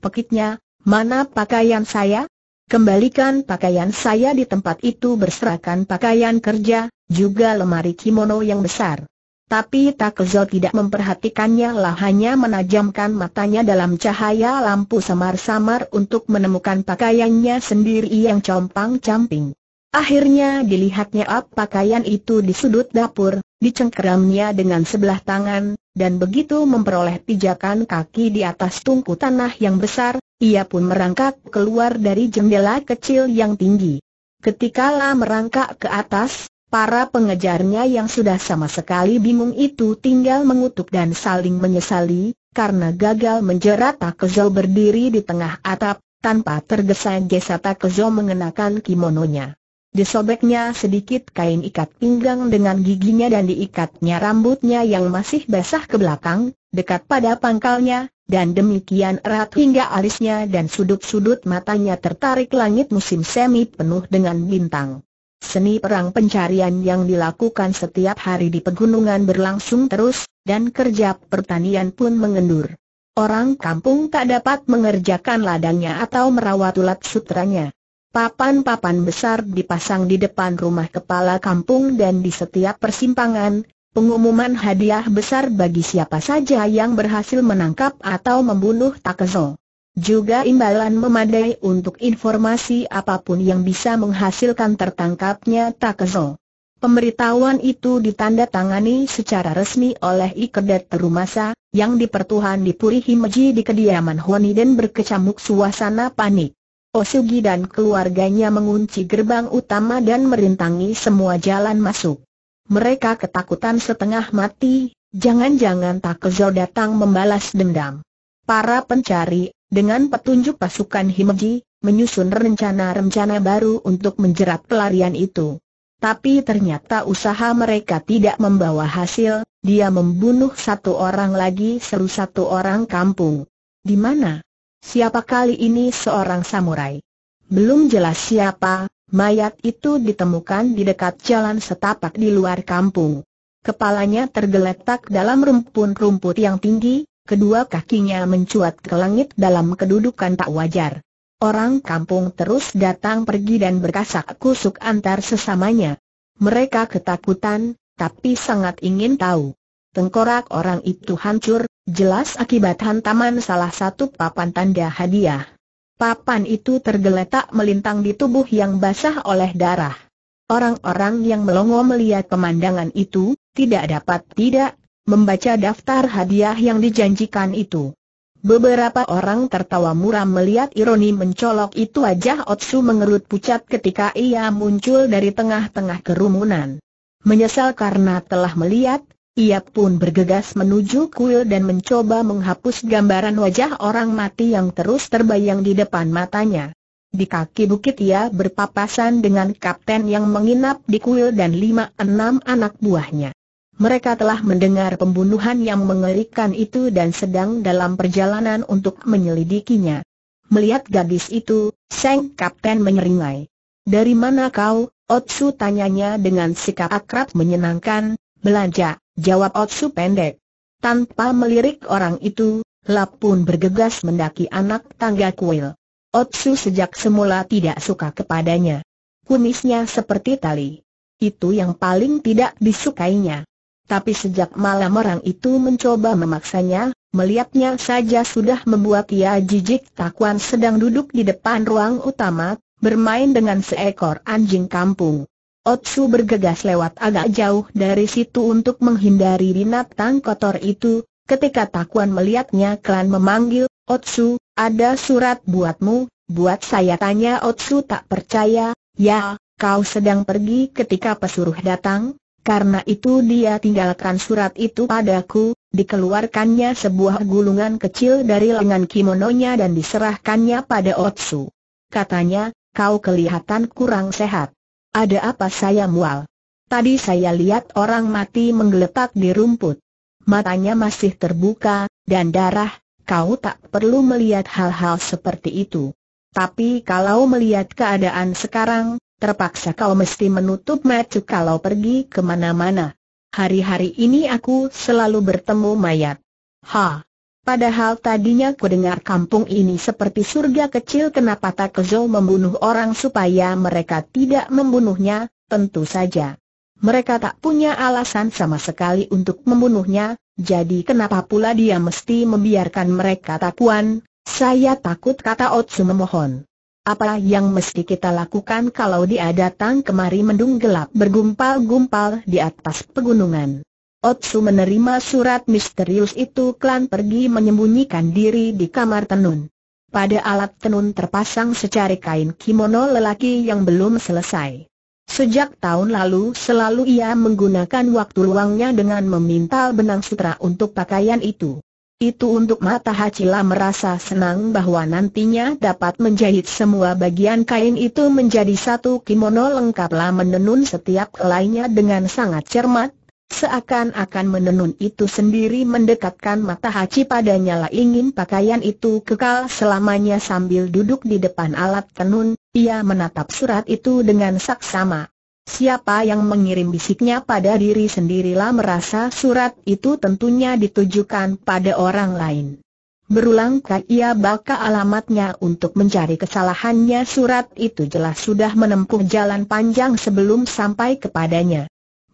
Pekitnya, mana pakaian saya? Kembalikan pakaian saya di tempat itu berserakan pakaian kerja, juga lemari kimono yang besar. Tapi Takezo tidak memperhatikannya lah hanya menajamkan matanya dalam cahaya lampu samar-samar untuk menemukan pakaiannya sendiri yang compang-camping. Akhirnya dilihatnya ap pakaian itu di sudut dapur, dicengkeramnya dengan sebelah tangan, dan begitu memperoleh pijakan kaki di atas tungku tanah yang besar, ia pun merangkak keluar dari jendela kecil yang tinggi. Ketika Ketikala merangkak ke atas, Para pengejarnya yang sudah sama sekali bingung itu tinggal mengutuk dan saling menyesali, karena gagal menjerat Takezo berdiri di tengah atap, tanpa tergesa-gesa Takezo mengenakan kimononya. Disobeknya sedikit kain ikat pinggang dengan giginya dan diikatnya rambutnya yang masih basah ke belakang, dekat pada pangkalnya, dan demikian erat hingga alisnya dan sudut-sudut matanya tertarik langit musim semi penuh dengan bintang. Seni perang pencarian yang dilakukan setiap hari di pegunungan berlangsung terus, dan kerja pertanian pun mengendur. Orang kampung tak dapat mengerjakan ladangnya atau merawat ulat sutranya. Papan-papan besar dipasang di depan rumah kepala kampung dan di setiap persimpangan, pengumuman hadiah besar bagi siapa saja yang berhasil menangkap atau membunuh Takezo. Juga imbalan memadai untuk informasi apapun yang bisa menghasilkan tertangkapnya Takezo. Pemberitahuan itu ditandatangani secara resmi oleh Ikedet Terumasa, yang dipertuhan di Puri di kediaman Honiden berkecamuk suasana panik. Osugi dan keluarganya mengunci gerbang utama dan merintangi semua jalan masuk. Mereka ketakutan setengah mati, jangan-jangan Takezo datang membalas dendam. Para pencari, dengan petunjuk pasukan Himeji, menyusun rencana-rencana baru untuk menjerat pelarian itu. Tapi ternyata usaha mereka tidak membawa hasil, dia membunuh satu orang lagi seru satu orang kampung. Di mana? Siapa kali ini seorang samurai? Belum jelas siapa, mayat itu ditemukan di dekat jalan setapak di luar kampung. Kepalanya tergeletak dalam rumpun-rumput yang tinggi, kedua kakinya mencuat ke langit dalam kedudukan tak wajar. Orang kampung terus datang pergi dan berkasak kusuk antar sesamanya. Mereka ketakutan, tapi sangat ingin tahu. Tengkorak orang itu hancur, jelas akibat hantaman salah satu papan tanda hadiah. Papan itu tergeletak melintang di tubuh yang basah oleh darah. Orang-orang yang melongo melihat pemandangan itu, tidak dapat tidak membaca daftar hadiah yang dijanjikan itu. Beberapa orang tertawa muram melihat ironi mencolok itu wajah Otsu mengerut pucat ketika ia muncul dari tengah-tengah kerumunan. Menyesal karena telah melihat, ia pun bergegas menuju kuil dan mencoba menghapus gambaran wajah orang mati yang terus terbayang di depan matanya. Di kaki bukit ia berpapasan dengan kapten yang menginap di kuil dan lima enam anak buahnya. Mereka telah mendengar pembunuhan yang mengerikan itu dan sedang dalam perjalanan untuk menyelidikinya. Melihat gadis itu, sang Kapten menyeringai. Dari mana kau, Otsu tanyanya dengan sikap akrab menyenangkan, Belanja, jawab Otsu pendek. Tanpa melirik orang itu, Lap pun bergegas mendaki anak tangga kuil. Otsu sejak semula tidak suka kepadanya. Kumisnya seperti tali. Itu yang paling tidak disukainya. Tapi sejak malam orang itu mencoba memaksanya, melihatnya saja sudah membuat ia jijik takuan sedang duduk di depan ruang utama, bermain dengan seekor anjing kampung. Otsu bergegas lewat agak jauh dari situ untuk menghindari binatang kotor itu. Ketika Takuan melihatnya klan memanggil, Otsu, ada surat buatmu, buat saya tanya Otsu tak percaya, ya, kau sedang pergi ketika pesuruh datang, karena itu dia tinggalkan surat itu padaku, dikeluarkannya sebuah gulungan kecil dari lengan kimononya dan diserahkannya pada Otsu. Katanya, kau kelihatan kurang sehat. Ada apa saya mual? Tadi saya lihat orang mati menggeletak di rumput. Matanya masih terbuka, dan darah, kau tak perlu melihat hal-hal seperti itu. Tapi kalau melihat keadaan sekarang, terpaksa kau mesti menutup mata kalau pergi kemana-mana. Hari-hari ini aku selalu bertemu mayat. Ha, Padahal tadinya ku dengar kampung ini seperti surga kecil kenapa tak Kezo membunuh orang supaya mereka tidak membunuhnya, tentu saja. Mereka tak punya alasan sama sekali untuk membunuhnya, jadi kenapa pula dia mesti membiarkan mereka takuan? Saya takut kata Otsu memohon. Apa yang mesti kita lakukan kalau dia datang kemari mendung gelap bergumpal-gumpal di atas pegunungan? Otsu menerima surat misterius itu klan pergi menyembunyikan diri di kamar tenun. Pada alat tenun terpasang secari kain kimono lelaki yang belum selesai. Sejak tahun lalu selalu ia menggunakan waktu luangnya dengan memintal benang sutra untuk pakaian itu. Itu untuk mata Hachila merasa senang bahwa nantinya dapat menjahit semua bagian kain itu menjadi satu kimono lengkaplah menenun setiap lainnya dengan sangat cermat, Seakan-akan menenun itu sendiri mendekatkan mata Haji padanya lah ingin pakaian itu kekal selamanya sambil duduk di depan alat tenun, ia menatap surat itu dengan saksama. Siapa yang mengirim bisiknya pada diri sendirilah merasa surat itu tentunya ditujukan pada orang lain. Berulang kali ia baka alamatnya untuk mencari kesalahannya surat itu jelas sudah menempuh jalan panjang sebelum sampai kepadanya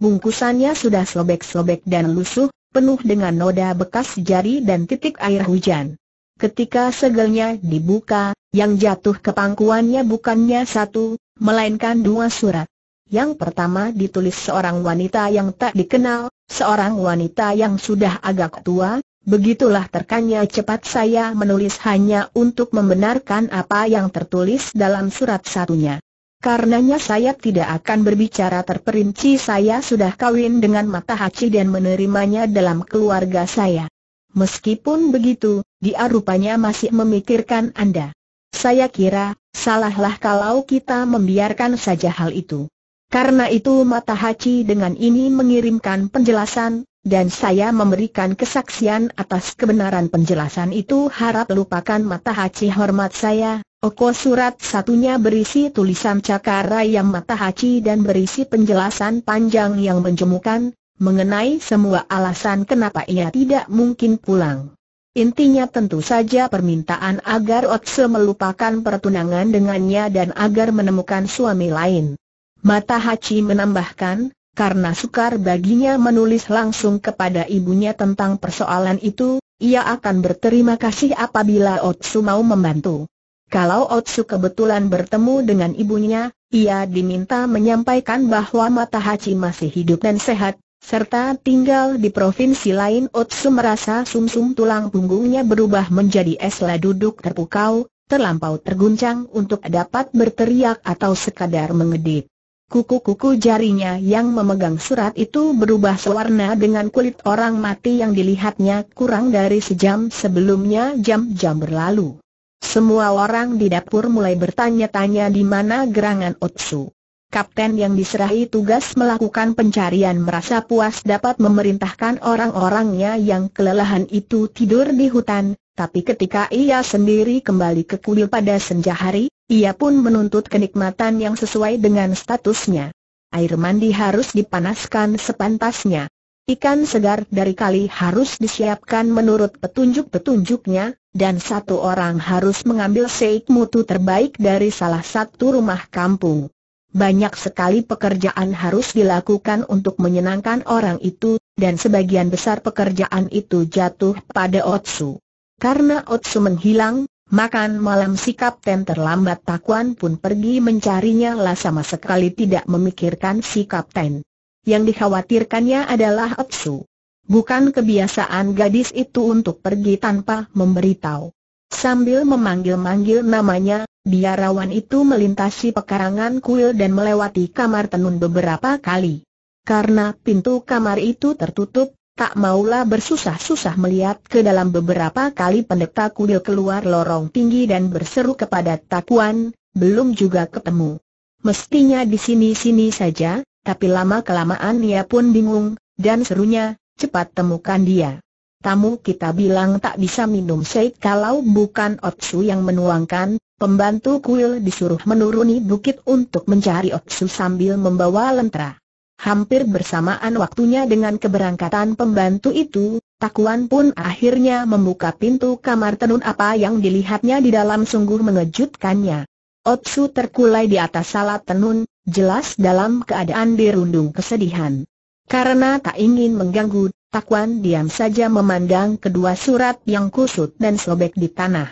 bungkusannya sudah sobek-sobek dan lusuh, penuh dengan noda bekas jari dan titik air hujan. Ketika segelnya dibuka, yang jatuh ke pangkuannya bukannya satu, melainkan dua surat. Yang pertama ditulis seorang wanita yang tak dikenal, seorang wanita yang sudah agak tua, begitulah terkannya cepat saya menulis hanya untuk membenarkan apa yang tertulis dalam surat satunya. Karenanya saya tidak akan berbicara terperinci saya sudah kawin dengan Mata Hachi dan menerimanya dalam keluarga saya. Meskipun begitu, dia rupanya masih memikirkan Anda. Saya kira, salahlah kalau kita membiarkan saja hal itu. Karena itu Mata Hachi dengan ini mengirimkan penjelasan, dan saya memberikan kesaksian atas kebenaran penjelasan itu harap lupakan mata haji hormat saya. Oko surat satunya berisi tulisan cakar yang mata haji dan berisi penjelasan panjang yang menjemukan, mengenai semua alasan kenapa ia tidak mungkin pulang. Intinya tentu saja permintaan agar Otse melupakan pertunangan dengannya dan agar menemukan suami lain. Mata Hachi menambahkan, karena sukar baginya menulis langsung kepada ibunya tentang persoalan itu, ia akan berterima kasih apabila Otsu mau membantu. Kalau Otsu kebetulan bertemu dengan ibunya, ia diminta menyampaikan bahwa Matahachi masih hidup dan sehat, serta tinggal di provinsi lain Otsu merasa sumsum tulang punggungnya berubah menjadi esla duduk terpukau, terlampau terguncang untuk dapat berteriak atau sekadar mengedip. Kuku-kuku jarinya yang memegang surat itu berubah sewarna dengan kulit orang mati yang dilihatnya kurang dari sejam sebelumnya jam-jam berlalu. Semua orang di dapur mulai bertanya-tanya di mana gerangan Otsu. Kapten yang diserahi tugas melakukan pencarian merasa puas dapat memerintahkan orang-orangnya yang kelelahan itu tidur di hutan, tapi ketika ia sendiri kembali ke kuil pada senja hari, ia pun menuntut kenikmatan yang sesuai dengan statusnya. Air mandi harus dipanaskan sepantasnya. Ikan segar dari kali harus disiapkan menurut petunjuk-petunjuknya, dan satu orang harus mengambil seik mutu terbaik dari salah satu rumah kampung. Banyak sekali pekerjaan harus dilakukan untuk menyenangkan orang itu, dan sebagian besar pekerjaan itu jatuh pada Otsu. Karena Otsu menghilang, Makan malam si kapten terlambat Takuan pun pergi mencarinya lah sama sekali tidak memikirkan si kapten. Yang dikhawatirkannya adalah Opsu. Bukan kebiasaan gadis itu untuk pergi tanpa memberitahu. Sambil memanggil-manggil namanya, biarawan itu melintasi pekarangan kuil dan melewati kamar tenun beberapa kali. Karena pintu kamar itu tertutup, tak maulah bersusah-susah melihat ke dalam beberapa kali pendeta kudil keluar lorong tinggi dan berseru kepada Takuan, belum juga ketemu. Mestinya di sini-sini saja, tapi lama-kelamaan ia pun bingung, dan serunya, cepat temukan dia. Tamu kita bilang tak bisa minum seik kalau bukan Otsu yang menuangkan, pembantu kuil disuruh menuruni bukit untuk mencari Otsu sambil membawa lentera hampir bersamaan waktunya dengan keberangkatan pembantu itu, Takuan pun akhirnya membuka pintu kamar tenun apa yang dilihatnya di dalam sungguh mengejutkannya. Otsu terkulai di atas salat tenun, jelas dalam keadaan dirundung kesedihan. Karena tak ingin mengganggu, Takuan diam saja memandang kedua surat yang kusut dan sobek di tanah.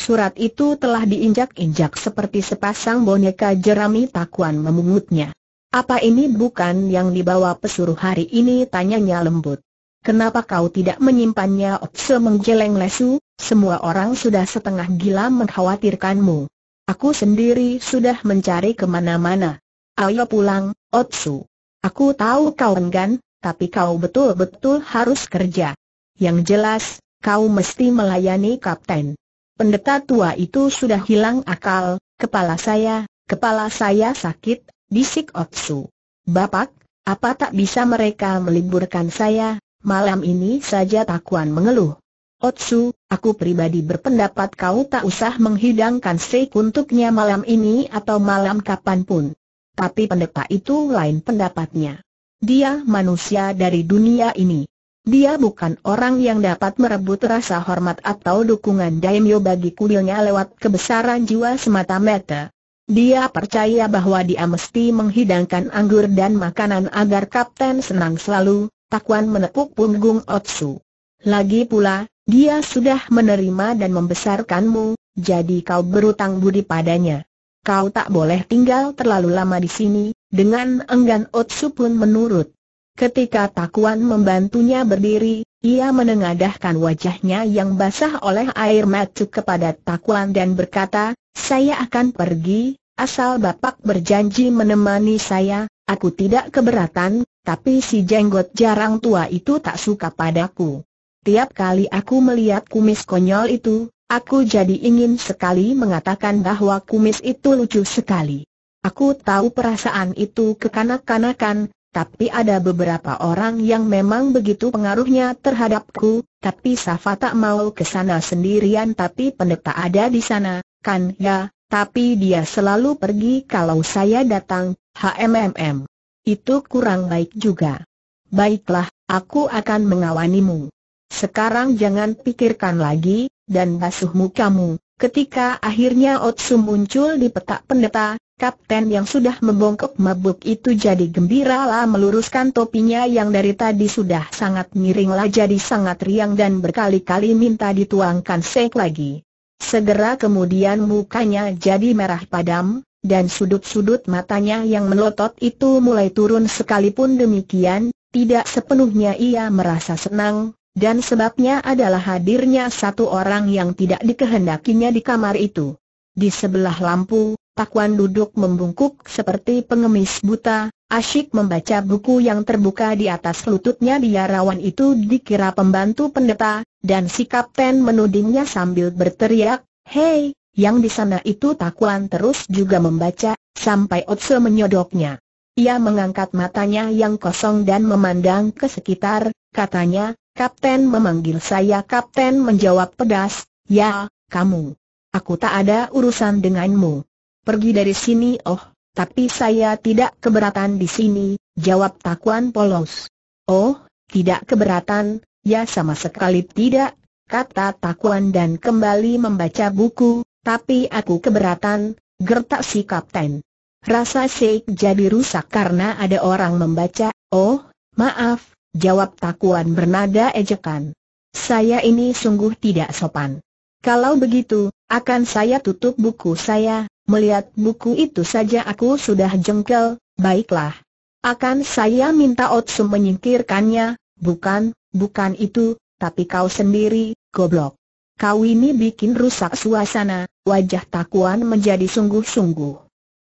Surat itu telah diinjak-injak seperti sepasang boneka jerami Takuan memungutnya. Apa ini bukan yang dibawa pesuruh hari ini? Tanyanya lembut. Kenapa kau tidak menyimpannya? Otse menggeleng lesu, semua orang sudah setengah gila mengkhawatirkanmu. Aku sendiri sudah mencari kemana-mana. Ayo pulang, Otsu. Aku tahu kau enggan, tapi kau betul-betul harus kerja. Yang jelas, kau mesti melayani kapten. Pendeta tua itu sudah hilang akal, kepala saya, kepala saya sakit, bisik Otsu. Bapak, apa tak bisa mereka meliburkan saya, malam ini saja Takuan mengeluh. Otsu, aku pribadi berpendapat kau tak usah menghidangkan steak untuknya malam ini atau malam kapanpun. Tapi pendeta itu lain pendapatnya. Dia manusia dari dunia ini. Dia bukan orang yang dapat merebut rasa hormat atau dukungan daimyo bagi kudilnya lewat kebesaran jiwa semata-mata. Dia percaya bahwa dia mesti menghidangkan anggur dan makanan agar kapten senang selalu, Takuan menepuk punggung Otsu. Lagi pula, dia sudah menerima dan membesarkanmu, jadi kau berutang budi padanya. Kau tak boleh tinggal terlalu lama di sini, dengan enggan Otsu pun menurut. Ketika Takuan membantunya berdiri, ia menengadahkan wajahnya yang basah oleh air mata kepada Takuan dan berkata, saya akan pergi, asal Bapak berjanji menemani saya, aku tidak keberatan, tapi si jenggot jarang tua itu tak suka padaku. Tiap kali aku melihat kumis konyol itu, aku jadi ingin sekali mengatakan bahwa kumis itu lucu sekali. Aku tahu perasaan itu kekanak-kanakan, tapi ada beberapa orang yang memang begitu pengaruhnya terhadapku, tapi Safa tak mau ke sana sendirian tapi pendeta ada di sana, kan ya, tapi dia selalu pergi kalau saya datang, HMMM. Itu kurang baik juga. Baiklah, aku akan mengawanimu. Sekarang jangan pikirkan lagi, dan basuhmu kamu. Ketika akhirnya Otsu muncul di petak pendeta, kapten yang sudah membongkok mabuk itu jadi gembira lah meluruskan topinya yang dari tadi sudah sangat miring lah jadi sangat riang dan berkali-kali minta dituangkan sek lagi. Segera kemudian mukanya jadi merah padam, dan sudut-sudut matanya yang melotot itu mulai turun sekalipun demikian, tidak sepenuhnya ia merasa senang, dan sebabnya adalah hadirnya satu orang yang tidak dikehendakinya di kamar itu. Di sebelah lampu, Takuan duduk membungkuk seperti pengemis buta, asyik membaca buku yang terbuka di atas lututnya biarawan itu dikira pembantu pendeta, dan si kapten menudingnya sambil berteriak, Hei, yang di sana itu Takuan terus juga membaca, sampai Otse menyodoknya. Ia mengangkat matanya yang kosong dan memandang ke sekitar, katanya, Kapten memanggil saya Kapten menjawab pedas, Ya, kamu. Aku tak ada urusan denganmu pergi dari sini oh, tapi saya tidak keberatan di sini, jawab Takuan polos. Oh, tidak keberatan, ya sama sekali tidak, kata Takuan dan kembali membaca buku, tapi aku keberatan, gertak si kapten. Rasa Sheikh jadi rusak karena ada orang membaca, oh, maaf, jawab Takuan bernada ejekan. Saya ini sungguh tidak sopan. Kalau begitu, akan saya tutup buku saya, Melihat buku itu saja aku sudah jengkel, baiklah. Akan saya minta Otsu menyingkirkannya, bukan, bukan itu, tapi kau sendiri, goblok. Kau ini bikin rusak suasana, wajah takuan menjadi sungguh-sungguh.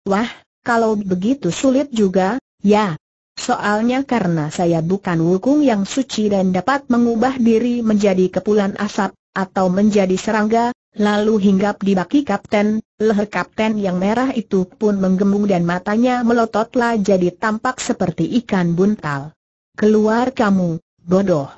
Wah, kalau begitu sulit juga, ya, Soalnya karena saya bukan wukung yang suci dan dapat mengubah diri menjadi kepulan asap, atau menjadi serangga, Lalu hinggap di baki kapten, leher kapten yang merah itu pun menggembung dan matanya melototlah jadi tampak seperti ikan buntal. Keluar kamu, bodoh.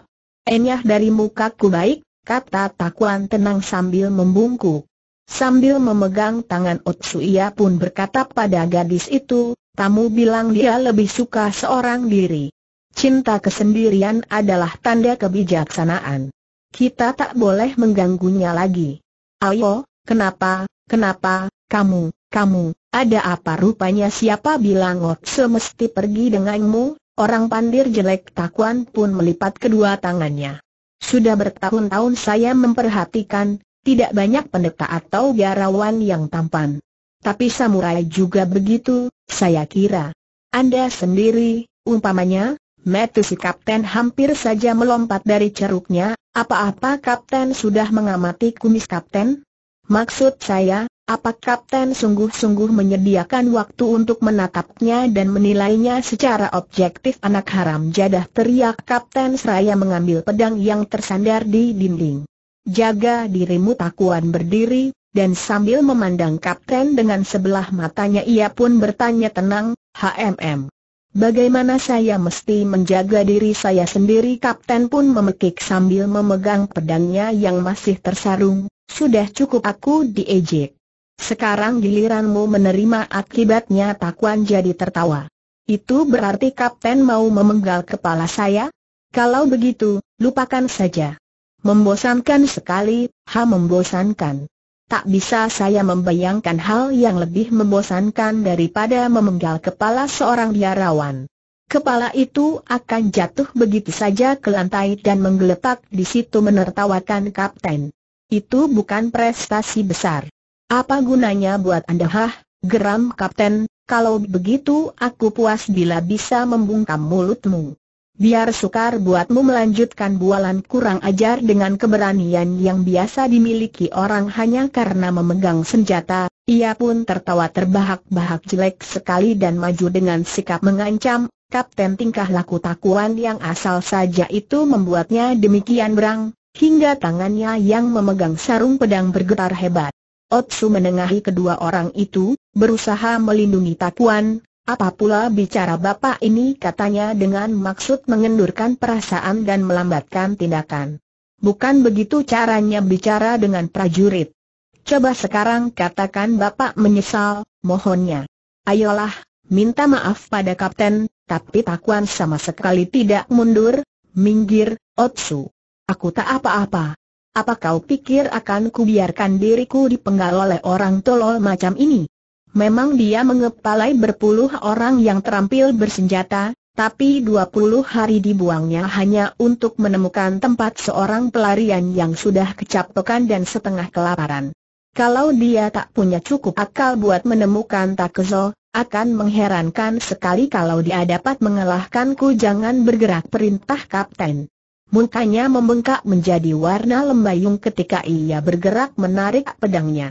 Enyah dari mukaku baik, kata Takuan tenang sambil membungkuk. Sambil memegang tangan Otsu ia pun berkata pada gadis itu, tamu bilang dia lebih suka seorang diri. Cinta kesendirian adalah tanda kebijaksanaan. Kita tak boleh mengganggunya lagi. Ayo, kenapa, kenapa, kamu, kamu, ada apa rupanya siapa bilang Otse oh, mesti pergi denganmu? Orang pandir jelek takuan pun melipat kedua tangannya. Sudah bertahun-tahun saya memperhatikan, tidak banyak pendeta atau biarawan yang tampan. Tapi samurai juga begitu, saya kira. Anda sendiri, umpamanya, Metu si kapten hampir saja melompat dari ceruknya, apa-apa kapten sudah mengamati kumis kapten? Maksud saya, apa kapten sungguh-sungguh menyediakan waktu untuk menatapnya dan menilainya secara objektif anak haram jadah teriak kapten seraya mengambil pedang yang tersandar di dinding. Jaga dirimu takuan berdiri, dan sambil memandang kapten dengan sebelah matanya ia pun bertanya tenang, HMM. Bagaimana saya mesti menjaga diri saya sendiri kapten pun memekik sambil memegang pedangnya yang masih tersarung, sudah cukup aku diejek. Sekarang giliranmu menerima akibatnya takuan jadi tertawa. Itu berarti kapten mau memenggal kepala saya? Kalau begitu, lupakan saja. Membosankan sekali, ha membosankan. Tak bisa saya membayangkan hal yang lebih membosankan daripada memenggal kepala seorang biarawan. Kepala itu akan jatuh begitu saja ke lantai dan menggeletak di situ menertawakan kapten. Itu bukan prestasi besar. Apa gunanya buat Anda hah, geram kapten, kalau begitu aku puas bila bisa membungkam mulutmu. Biar sukar buatmu melanjutkan bualan kurang ajar dengan keberanian yang biasa dimiliki orang hanya karena memegang senjata, ia pun tertawa terbahak-bahak jelek sekali dan maju dengan sikap mengancam, kapten tingkah laku takuan yang asal saja itu membuatnya demikian berang, hingga tangannya yang memegang sarung pedang bergetar hebat. Otsu menengahi kedua orang itu, berusaha melindungi Takuan, apa pula bicara bapak ini katanya dengan maksud mengendurkan perasaan dan melambatkan tindakan. Bukan begitu caranya bicara dengan prajurit. Coba sekarang katakan bapak menyesal, mohonnya. Ayolah, minta maaf pada kapten, tapi takuan sama sekali tidak mundur, minggir, Otsu. Aku tak apa-apa. Apa kau pikir akan kubiarkan diriku dipenggal oleh orang tolol macam ini? Memang dia mengepalai berpuluh orang yang terampil bersenjata, tapi 20 hari dibuangnya hanya untuk menemukan tempat seorang pelarian yang sudah kecapekan dan setengah kelaparan. Kalau dia tak punya cukup akal buat menemukan Takezo, akan mengherankan sekali kalau dia dapat mengalahkanku jangan bergerak perintah kapten. Mukanya membengkak menjadi warna lembayung ketika ia bergerak menarik pedangnya.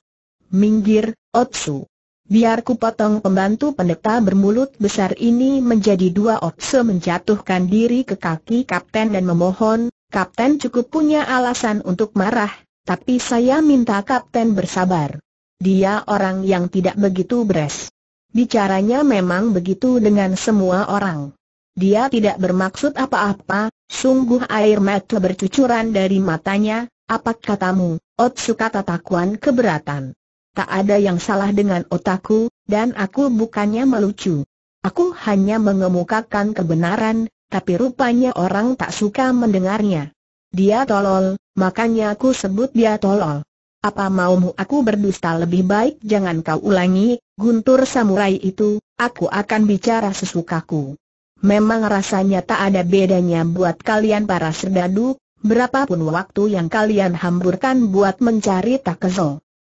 Minggir, Otsu biar ku potong pembantu pendeta bermulut besar ini menjadi dua opsi menjatuhkan diri ke kaki kapten dan memohon, kapten cukup punya alasan untuk marah, tapi saya minta kapten bersabar. Dia orang yang tidak begitu beres. Bicaranya memang begitu dengan semua orang. Dia tidak bermaksud apa-apa, sungguh air mata bercucuran dari matanya, apa katamu, kata takuan keberatan. Tak ada yang salah dengan otakku, dan aku bukannya melucu. Aku hanya mengemukakan kebenaran, tapi rupanya orang tak suka mendengarnya. Dia tolol, makanya aku sebut dia tolol. Apa maumu aku berdusta lebih baik jangan kau ulangi, guntur samurai itu, aku akan bicara sesukaku. Memang rasanya tak ada bedanya buat kalian para serdadu, berapapun waktu yang kalian hamburkan buat mencari tak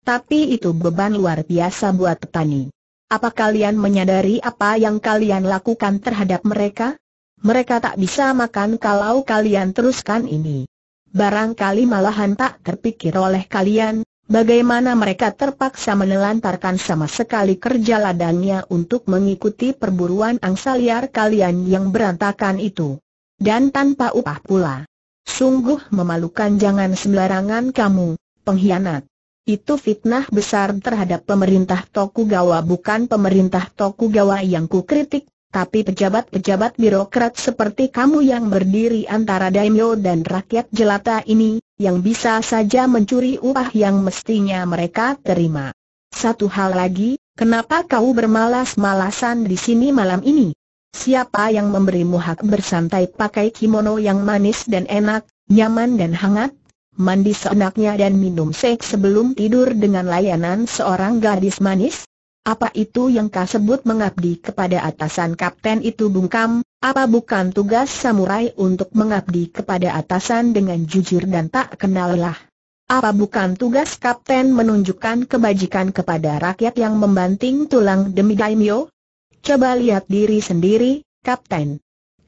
tapi itu beban luar biasa buat petani. Apa kalian menyadari apa yang kalian lakukan terhadap mereka? Mereka tak bisa makan kalau kalian teruskan ini. Barangkali malahan tak terpikir oleh kalian, bagaimana mereka terpaksa menelantarkan sama sekali kerja ladangnya untuk mengikuti perburuan angsa liar kalian yang berantakan itu. Dan tanpa upah pula. Sungguh memalukan jangan sembarangan kamu, pengkhianat. Itu fitnah besar terhadap pemerintah Tokugawa bukan pemerintah Tokugawa yang kukritik, tapi pejabat-pejabat birokrat seperti kamu yang berdiri antara daimyo dan rakyat jelata ini, yang bisa saja mencuri upah yang mestinya mereka terima. Satu hal lagi, kenapa kau bermalas-malasan di sini malam ini? Siapa yang memberimu hak bersantai pakai kimono yang manis dan enak, nyaman dan hangat? mandi seenaknya dan minum seks sebelum tidur dengan layanan seorang gadis manis? Apa itu yang kau sebut mengabdi kepada atasan kapten itu bungkam? Apa bukan tugas samurai untuk mengabdi kepada atasan dengan jujur dan tak kenal lelah? Apa bukan tugas kapten menunjukkan kebajikan kepada rakyat yang membanting tulang demi daimyo? Coba lihat diri sendiri, kapten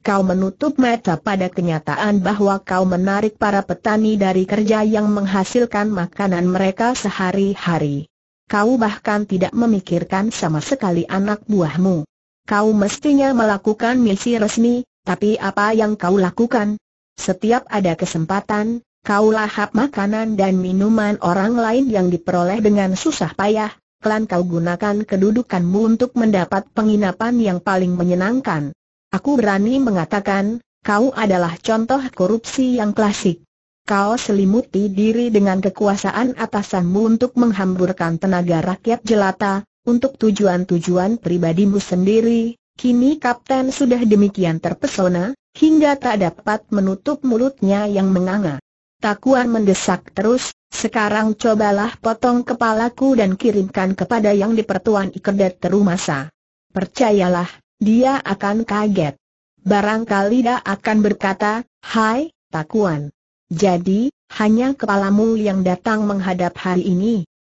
kau menutup mata pada kenyataan bahwa kau menarik para petani dari kerja yang menghasilkan makanan mereka sehari-hari. Kau bahkan tidak memikirkan sama sekali anak buahmu. Kau mestinya melakukan misi resmi, tapi apa yang kau lakukan? Setiap ada kesempatan, kau lahap makanan dan minuman orang lain yang diperoleh dengan susah payah, klan kau gunakan kedudukanmu untuk mendapat penginapan yang paling menyenangkan. Aku berani mengatakan, kau adalah contoh korupsi yang klasik. Kau selimuti diri dengan kekuasaan atasanmu untuk menghamburkan tenaga rakyat jelata, untuk tujuan-tujuan pribadimu sendiri, kini kapten sudah demikian terpesona, hingga tak dapat menutup mulutnya yang menganga. Takuan mendesak terus, sekarang cobalah potong kepalaku dan kirimkan kepada yang dipertuan pertuan Ikedet Terumasa. Percayalah, dia akan kaget. Barangkali dia akan berkata, Hai, Takuan. Jadi, hanya kepalamu yang datang menghadap hari ini.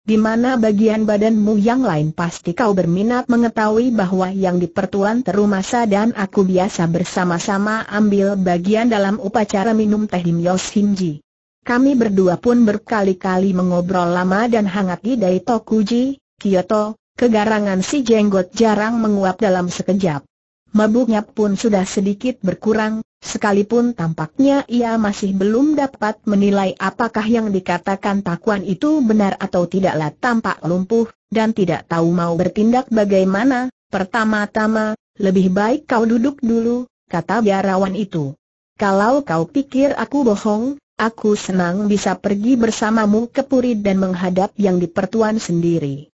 Di mana bagian badanmu yang lain pasti kau berminat mengetahui bahwa yang dipertuan pertuan terumasa dan aku biasa bersama-sama ambil bagian dalam upacara minum teh di Myos Hinji. Kami berdua pun berkali-kali mengobrol lama dan hangat di Daitokuji, Kyoto, Kegarangan si jenggot jarang menguap dalam sekejap. Mabuknya pun sudah sedikit berkurang, sekalipun tampaknya ia masih belum dapat menilai apakah yang dikatakan takuan itu benar atau tidaklah tampak lumpuh, dan tidak tahu mau bertindak bagaimana. Pertama-tama, lebih baik kau duduk dulu, kata biarawan itu. Kalau kau pikir aku bohong, aku senang bisa pergi bersamamu ke Puri dan menghadap yang dipertuan sendiri.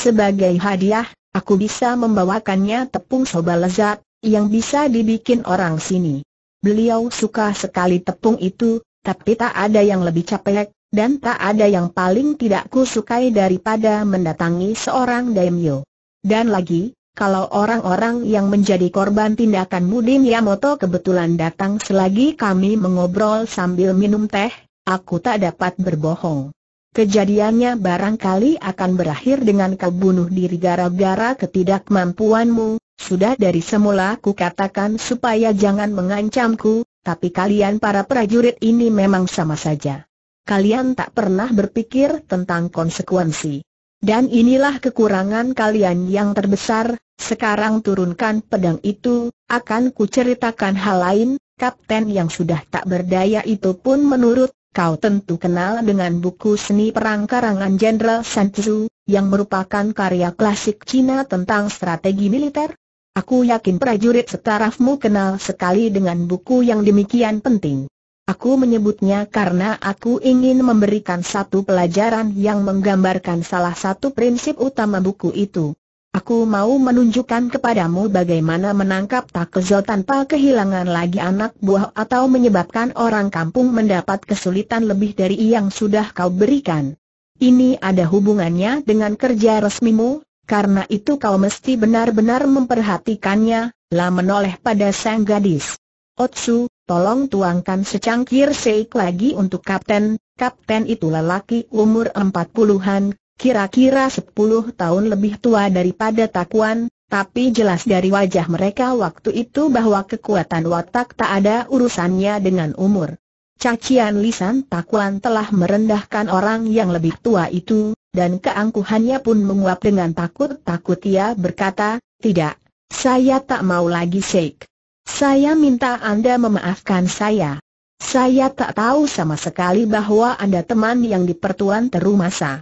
Sebagai hadiah, aku bisa membawakannya tepung soba lezat, yang bisa dibikin orang sini. Beliau suka sekali tepung itu, tapi tak ada yang lebih capek, dan tak ada yang paling tidak ku sukai daripada mendatangi seorang daimyo. Dan lagi, kalau orang-orang yang menjadi korban tindakan Mudi Miyamoto kebetulan datang selagi kami mengobrol sambil minum teh, aku tak dapat berbohong. Kejadiannya barangkali akan berakhir dengan kau bunuh diri gara-gara ketidakmampuanmu, sudah dari semula ku katakan supaya jangan mengancamku, tapi kalian para prajurit ini memang sama saja. Kalian tak pernah berpikir tentang konsekuensi. Dan inilah kekurangan kalian yang terbesar, sekarang turunkan pedang itu, akan ku ceritakan hal lain, kapten yang sudah tak berdaya itu pun menurut Kau tentu kenal dengan buku seni perang karangan Jenderal Sun Tzu, yang merupakan karya klasik Cina tentang strategi militer. Aku yakin prajurit setarafmu kenal sekali dengan buku yang demikian penting. Aku menyebutnya karena aku ingin memberikan satu pelajaran yang menggambarkan salah satu prinsip utama buku itu. Aku mau menunjukkan kepadamu bagaimana menangkap Takezo tanpa kehilangan lagi anak buah atau menyebabkan orang kampung mendapat kesulitan lebih dari yang sudah kau berikan. Ini ada hubungannya dengan kerja resmimu, karena itu kau mesti benar-benar memperhatikannya, lah menoleh pada sang gadis. Otsu, tolong tuangkan secangkir seik lagi untuk kapten, kapten itu lelaki umur empat puluhan, kira-kira 10 tahun lebih tua daripada Takuan, tapi jelas dari wajah mereka waktu itu bahwa kekuatan watak tak ada urusannya dengan umur. Cacian lisan Takuan telah merendahkan orang yang lebih tua itu, dan keangkuhannya pun menguap dengan takut-takut ia berkata, tidak, saya tak mau lagi Sheikh. Saya minta Anda memaafkan saya. Saya tak tahu sama sekali bahwa Anda teman yang dipertuan terumasa.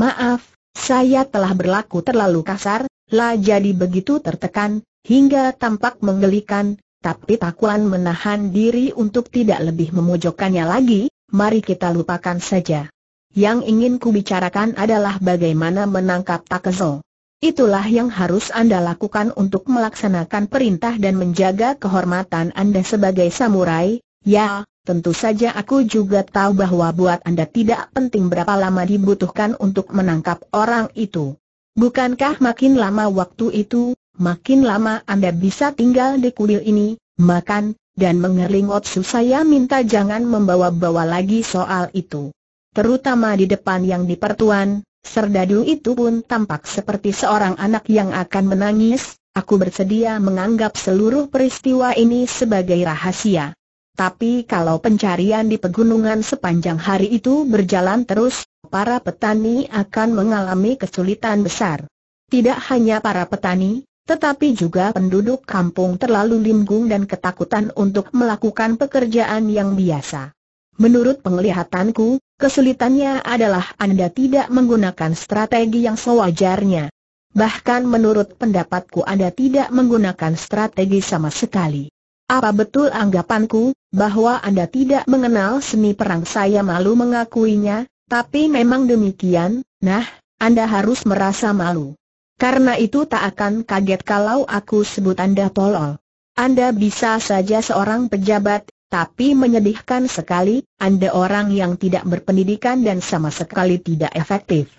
Maaf, saya telah berlaku terlalu kasar, lah jadi begitu tertekan, hingga tampak menggelikan, tapi Takuan menahan diri untuk tidak lebih memojokkannya lagi, mari kita lupakan saja. Yang ingin ku bicarakan adalah bagaimana menangkap Takezo. Itulah yang harus Anda lakukan untuk melaksanakan perintah dan menjaga kehormatan Anda sebagai samurai, ya, Tentu saja aku juga tahu bahwa buat Anda tidak penting berapa lama dibutuhkan untuk menangkap orang itu. Bukankah makin lama waktu itu, makin lama Anda bisa tinggal di kuil ini, makan, dan mengering otsu saya minta jangan membawa-bawa lagi soal itu. Terutama di depan yang dipertuan. Serdadu itu pun tampak seperti seorang anak yang akan menangis, aku bersedia menganggap seluruh peristiwa ini sebagai rahasia tapi kalau pencarian di pegunungan sepanjang hari itu berjalan terus, para petani akan mengalami kesulitan besar. Tidak hanya para petani, tetapi juga penduduk kampung terlalu linggung dan ketakutan untuk melakukan pekerjaan yang biasa. Menurut penglihatanku, kesulitannya adalah Anda tidak menggunakan strategi yang sewajarnya. Bahkan menurut pendapatku Anda tidak menggunakan strategi sama sekali. Apa betul anggapanku, bahwa Anda tidak mengenal seni perang saya malu mengakuinya, tapi memang demikian, nah, Anda harus merasa malu. Karena itu tak akan kaget kalau aku sebut Anda polol Anda bisa saja seorang pejabat, tapi menyedihkan sekali, Anda orang yang tidak berpendidikan dan sama sekali tidak efektif.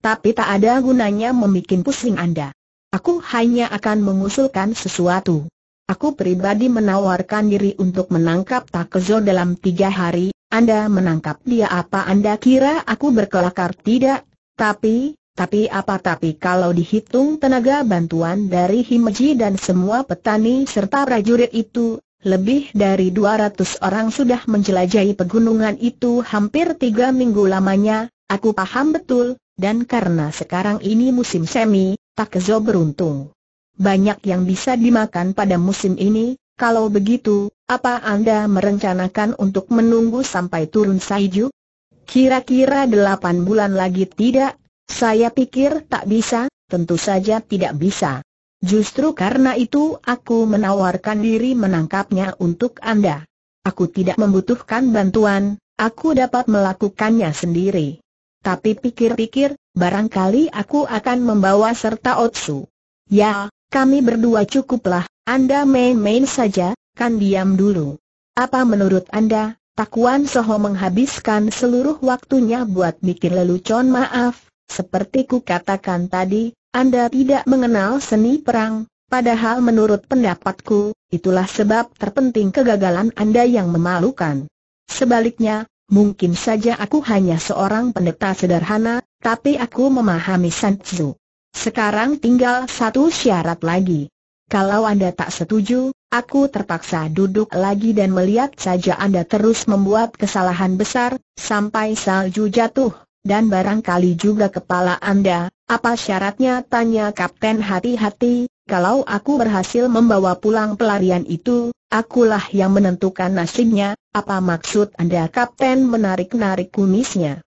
Tapi tak ada gunanya membuat pusing Anda. Aku hanya akan mengusulkan sesuatu. Aku pribadi menawarkan diri untuk menangkap Takezo dalam tiga hari, Anda menangkap dia apa Anda kira aku berkelakar tidak? Tapi, tapi apa tapi kalau dihitung tenaga bantuan dari Himeji dan semua petani serta prajurit itu, lebih dari 200 orang sudah menjelajahi pegunungan itu hampir tiga minggu lamanya, aku paham betul, dan karena sekarang ini musim semi, Takezo beruntung banyak yang bisa dimakan pada musim ini, kalau begitu, apa Anda merencanakan untuk menunggu sampai turun salju? Kira-kira delapan bulan lagi tidak? Saya pikir tak bisa, tentu saja tidak bisa. Justru karena itu aku menawarkan diri menangkapnya untuk Anda. Aku tidak membutuhkan bantuan, aku dapat melakukannya sendiri. Tapi pikir-pikir, barangkali aku akan membawa serta Otsu. Ya, kami berdua cukuplah, Anda main-main saja, kan diam dulu. Apa menurut Anda, Takuan Soho menghabiskan seluruh waktunya buat bikin lelucon maaf, seperti ku katakan tadi, Anda tidak mengenal seni perang, padahal menurut pendapatku, itulah sebab terpenting kegagalan Anda yang memalukan. Sebaliknya, mungkin saja aku hanya seorang pendeta sederhana, tapi aku memahami Sanzu. Sekarang tinggal satu syarat lagi. Kalau Anda tak setuju, aku terpaksa duduk lagi dan melihat saja Anda terus membuat kesalahan besar, sampai salju jatuh, dan barangkali juga kepala Anda. Apa syaratnya? Tanya Kapten hati-hati, kalau aku berhasil membawa pulang pelarian itu, akulah yang menentukan nasibnya, apa maksud Anda Kapten menarik-narik kumisnya?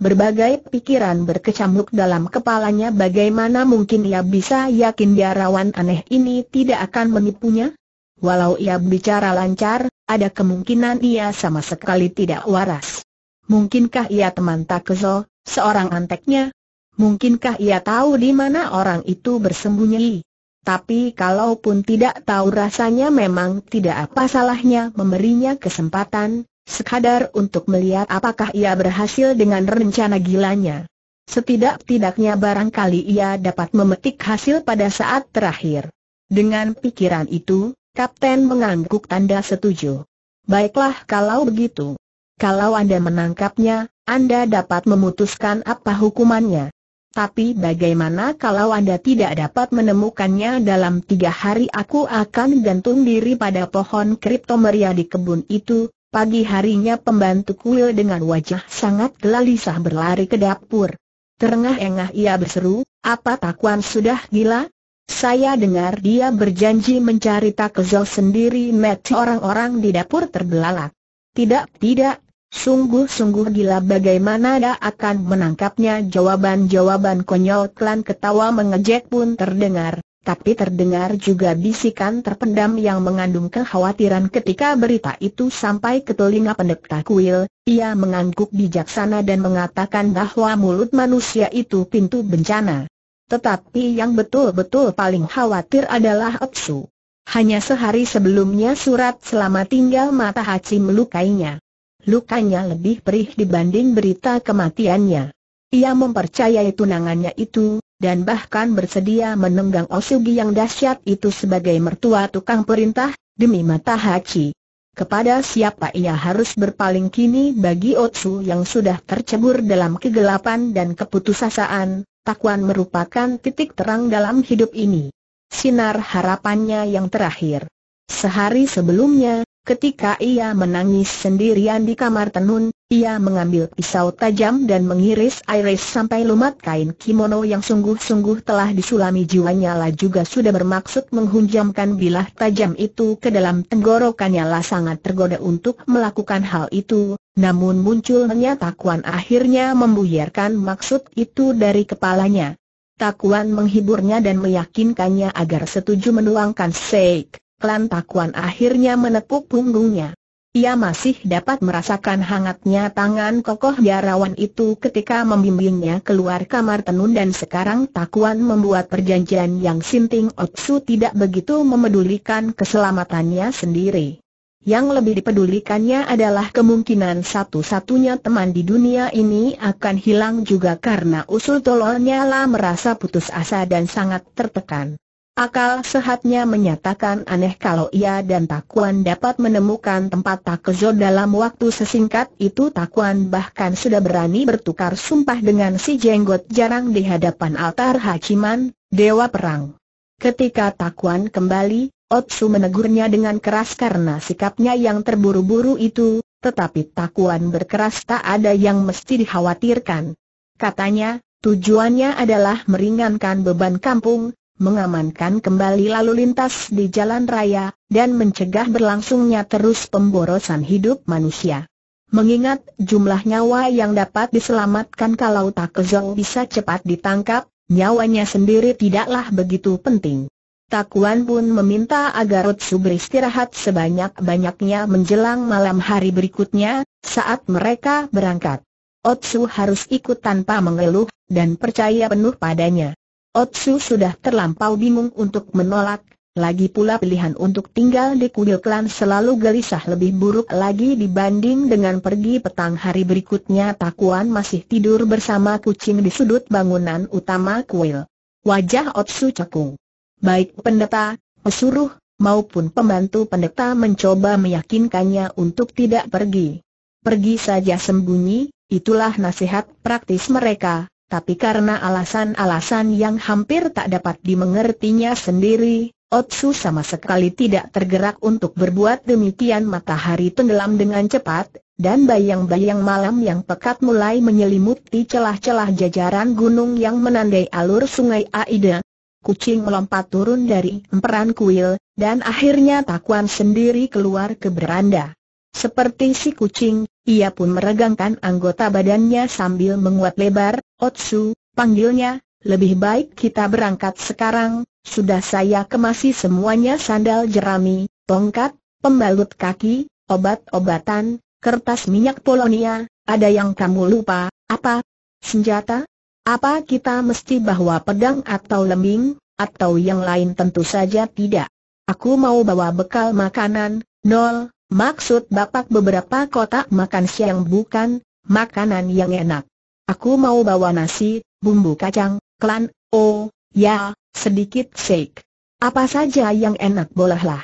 Berbagai pikiran berkecamuk dalam kepalanya bagaimana mungkin ia bisa yakin biarawan aneh ini tidak akan menipunya? Walau ia bicara lancar, ada kemungkinan ia sama sekali tidak waras. Mungkinkah ia teman Takezo, seorang anteknya? Mungkinkah ia tahu di mana orang itu bersembunyi? Tapi kalaupun tidak tahu rasanya memang tidak apa salahnya memberinya kesempatan, Sekadar untuk melihat apakah ia berhasil dengan rencana gilanya. Setidak-tidaknya barangkali ia dapat memetik hasil pada saat terakhir. Dengan pikiran itu, Kapten mengangguk tanda setuju. Baiklah kalau begitu. Kalau Anda menangkapnya, Anda dapat memutuskan apa hukumannya. Tapi bagaimana kalau Anda tidak dapat menemukannya dalam tiga hari aku akan gantung diri pada pohon kriptomeria di kebun itu, Pagi harinya pembantu kuil dengan wajah sangat gelisah berlari ke dapur. Terengah-engah ia berseru, apa takuan sudah gila? Saya dengar dia berjanji mencari takzol sendiri met orang-orang di dapur terbelalak. Tidak, tidak, sungguh-sungguh gila bagaimana dia akan menangkapnya jawaban-jawaban konyol klan ketawa mengejek pun terdengar tapi terdengar juga bisikan terpendam yang mengandung kekhawatiran ketika berita itu sampai ke telinga pendeta kuil, ia mengangguk bijaksana dan mengatakan bahwa mulut manusia itu pintu bencana. Tetapi yang betul-betul paling khawatir adalah Otsu. Hanya sehari sebelumnya surat selama tinggal mata haji melukainya. Lukanya lebih perih dibanding berita kematiannya. Ia mempercayai tunangannya itu, dan bahkan bersedia menenggang Osugi yang dahsyat itu sebagai mertua tukang perintah, demi mata Hachi. Kepada siapa ia harus berpaling kini bagi Otsu yang sudah tercebur dalam kegelapan dan keputusasaan, Takuan merupakan titik terang dalam hidup ini. Sinar harapannya yang terakhir. Sehari sebelumnya, Ketika ia menangis sendirian di kamar tenun, ia mengambil pisau tajam dan mengiris-iris sampai lumat kain kimono yang sungguh-sungguh telah disulami jiwanya lah juga sudah bermaksud menghunjamkan bilah tajam itu ke dalam tenggorokannya lah sangat tergoda untuk melakukan hal itu, namun munculnya takuan akhirnya membuyarkan maksud itu dari kepalanya. Takuan menghiburnya dan meyakinkannya agar setuju menuangkan seik Klan Pakuan akhirnya menepuk punggungnya. Ia masih dapat merasakan hangatnya tangan kokoh biarawan itu ketika membimbingnya keluar kamar tenun dan sekarang Pakuan membuat perjanjian yang Sinting Otsu tidak begitu memedulikan keselamatannya sendiri. Yang lebih dipedulikannya adalah kemungkinan satu-satunya teman di dunia ini akan hilang juga karena usul tololnya lah merasa putus asa dan sangat tertekan. Akal sehatnya menyatakan aneh kalau ia dan Takuan dapat menemukan tempat Takejo dalam waktu sesingkat itu Takuan bahkan sudah berani bertukar sumpah dengan si jenggot jarang di hadapan altar Hachiman, Dewa Perang. Ketika Takuan kembali, Otsu menegurnya dengan keras karena sikapnya yang terburu-buru itu, tetapi Takuan berkeras tak ada yang mesti dikhawatirkan. Katanya, tujuannya adalah meringankan beban kampung, mengamankan kembali lalu lintas di jalan raya, dan mencegah berlangsungnya terus pemborosan hidup manusia. Mengingat jumlah nyawa yang dapat diselamatkan kalau Takezong bisa cepat ditangkap, nyawanya sendiri tidaklah begitu penting. Takuan pun meminta agar Otsu beristirahat sebanyak-banyaknya menjelang malam hari berikutnya, saat mereka berangkat. Otsu harus ikut tanpa mengeluh, dan percaya penuh padanya. Otsu sudah terlampau bingung untuk menolak, lagi pula pilihan untuk tinggal di kuil klan selalu gelisah lebih buruk lagi dibanding dengan pergi petang hari berikutnya Takuan masih tidur bersama kucing di sudut bangunan utama kuil. Wajah Otsu cekung. Baik pendeta, pesuruh, maupun pembantu pendeta mencoba meyakinkannya untuk tidak pergi. Pergi saja sembunyi, itulah nasihat praktis mereka, tapi karena alasan-alasan yang hampir tak dapat dimengertinya sendiri, Otsu sama sekali tidak tergerak untuk berbuat demikian matahari tenggelam dengan cepat, dan bayang-bayang malam yang pekat mulai menyelimuti celah-celah jajaran gunung yang menandai alur sungai Aida. Kucing melompat turun dari emperan kuil, dan akhirnya Takuan sendiri keluar ke beranda. Seperti si kucing, ia pun meregangkan anggota badannya sambil menguat lebar, Otsu, panggilnya, lebih baik kita berangkat sekarang, sudah saya kemasi semuanya sandal jerami, tongkat, pembalut kaki, obat-obatan, kertas minyak Polonia, ada yang kamu lupa, apa? Senjata? Apa kita mesti bahwa pedang atau lembing, atau yang lain tentu saja tidak. Aku mau bawa bekal makanan, nol, Maksud bapak beberapa kotak makan siang bukan, makanan yang enak. Aku mau bawa nasi, bumbu kacang, klan, oh, ya, sedikit shake. Apa saja yang enak bolehlah.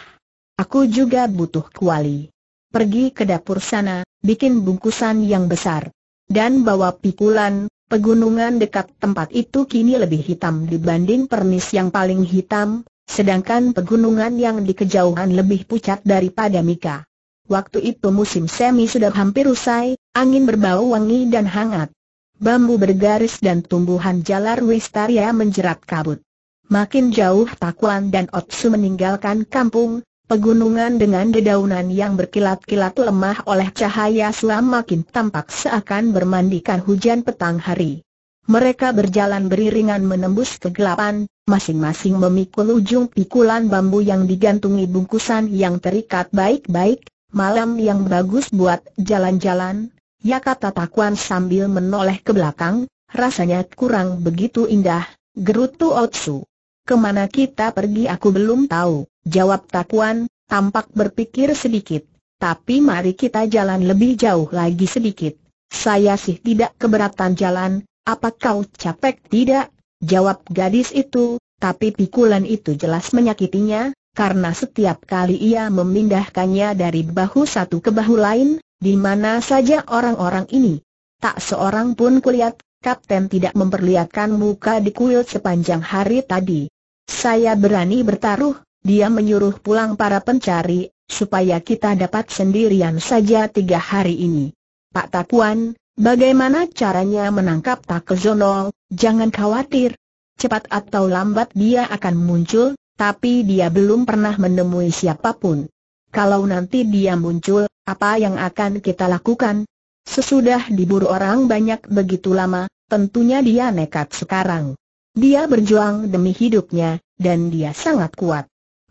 Aku juga butuh kuali. Pergi ke dapur sana, bikin bungkusan yang besar. Dan bawa pikulan, pegunungan dekat tempat itu kini lebih hitam dibanding pernis yang paling hitam, sedangkan pegunungan yang di kejauhan lebih pucat daripada Mika. Waktu itu musim semi sudah hampir usai, angin berbau wangi dan hangat. Bambu bergaris dan tumbuhan jalar wistaria menjerat kabut. Makin jauh Takuan dan Otsu meninggalkan kampung, pegunungan dengan dedaunan yang berkilat-kilat lemah oleh cahaya suam makin tampak seakan bermandikan hujan petang hari. Mereka berjalan beriringan menembus kegelapan, masing-masing memikul ujung pikulan bambu yang digantungi bungkusan yang terikat baik-baik, malam yang bagus buat jalan-jalan, ya kata Takuan sambil menoleh ke belakang, rasanya kurang begitu indah, gerutu Otsu. Kemana kita pergi aku belum tahu, jawab Takuan, tampak berpikir sedikit. Tapi mari kita jalan lebih jauh lagi sedikit. Saya sih tidak keberatan jalan, apa kau capek tidak? Jawab gadis itu, tapi pikulan itu jelas menyakitinya, karena setiap kali ia memindahkannya dari bahu satu ke bahu lain, di mana saja orang-orang ini. Tak seorang pun kulihat, kapten tidak memperlihatkan muka di kuil sepanjang hari tadi. Saya berani bertaruh, dia menyuruh pulang para pencari, supaya kita dapat sendirian saja tiga hari ini. Pak Takuan, bagaimana caranya menangkap Takezono? Jangan khawatir. Cepat atau lambat dia akan muncul, tapi dia belum pernah menemui siapapun. Kalau nanti dia muncul, apa yang akan kita lakukan? Sesudah diburu orang banyak begitu lama, tentunya dia nekat sekarang. Dia berjuang demi hidupnya, dan dia sangat kuat.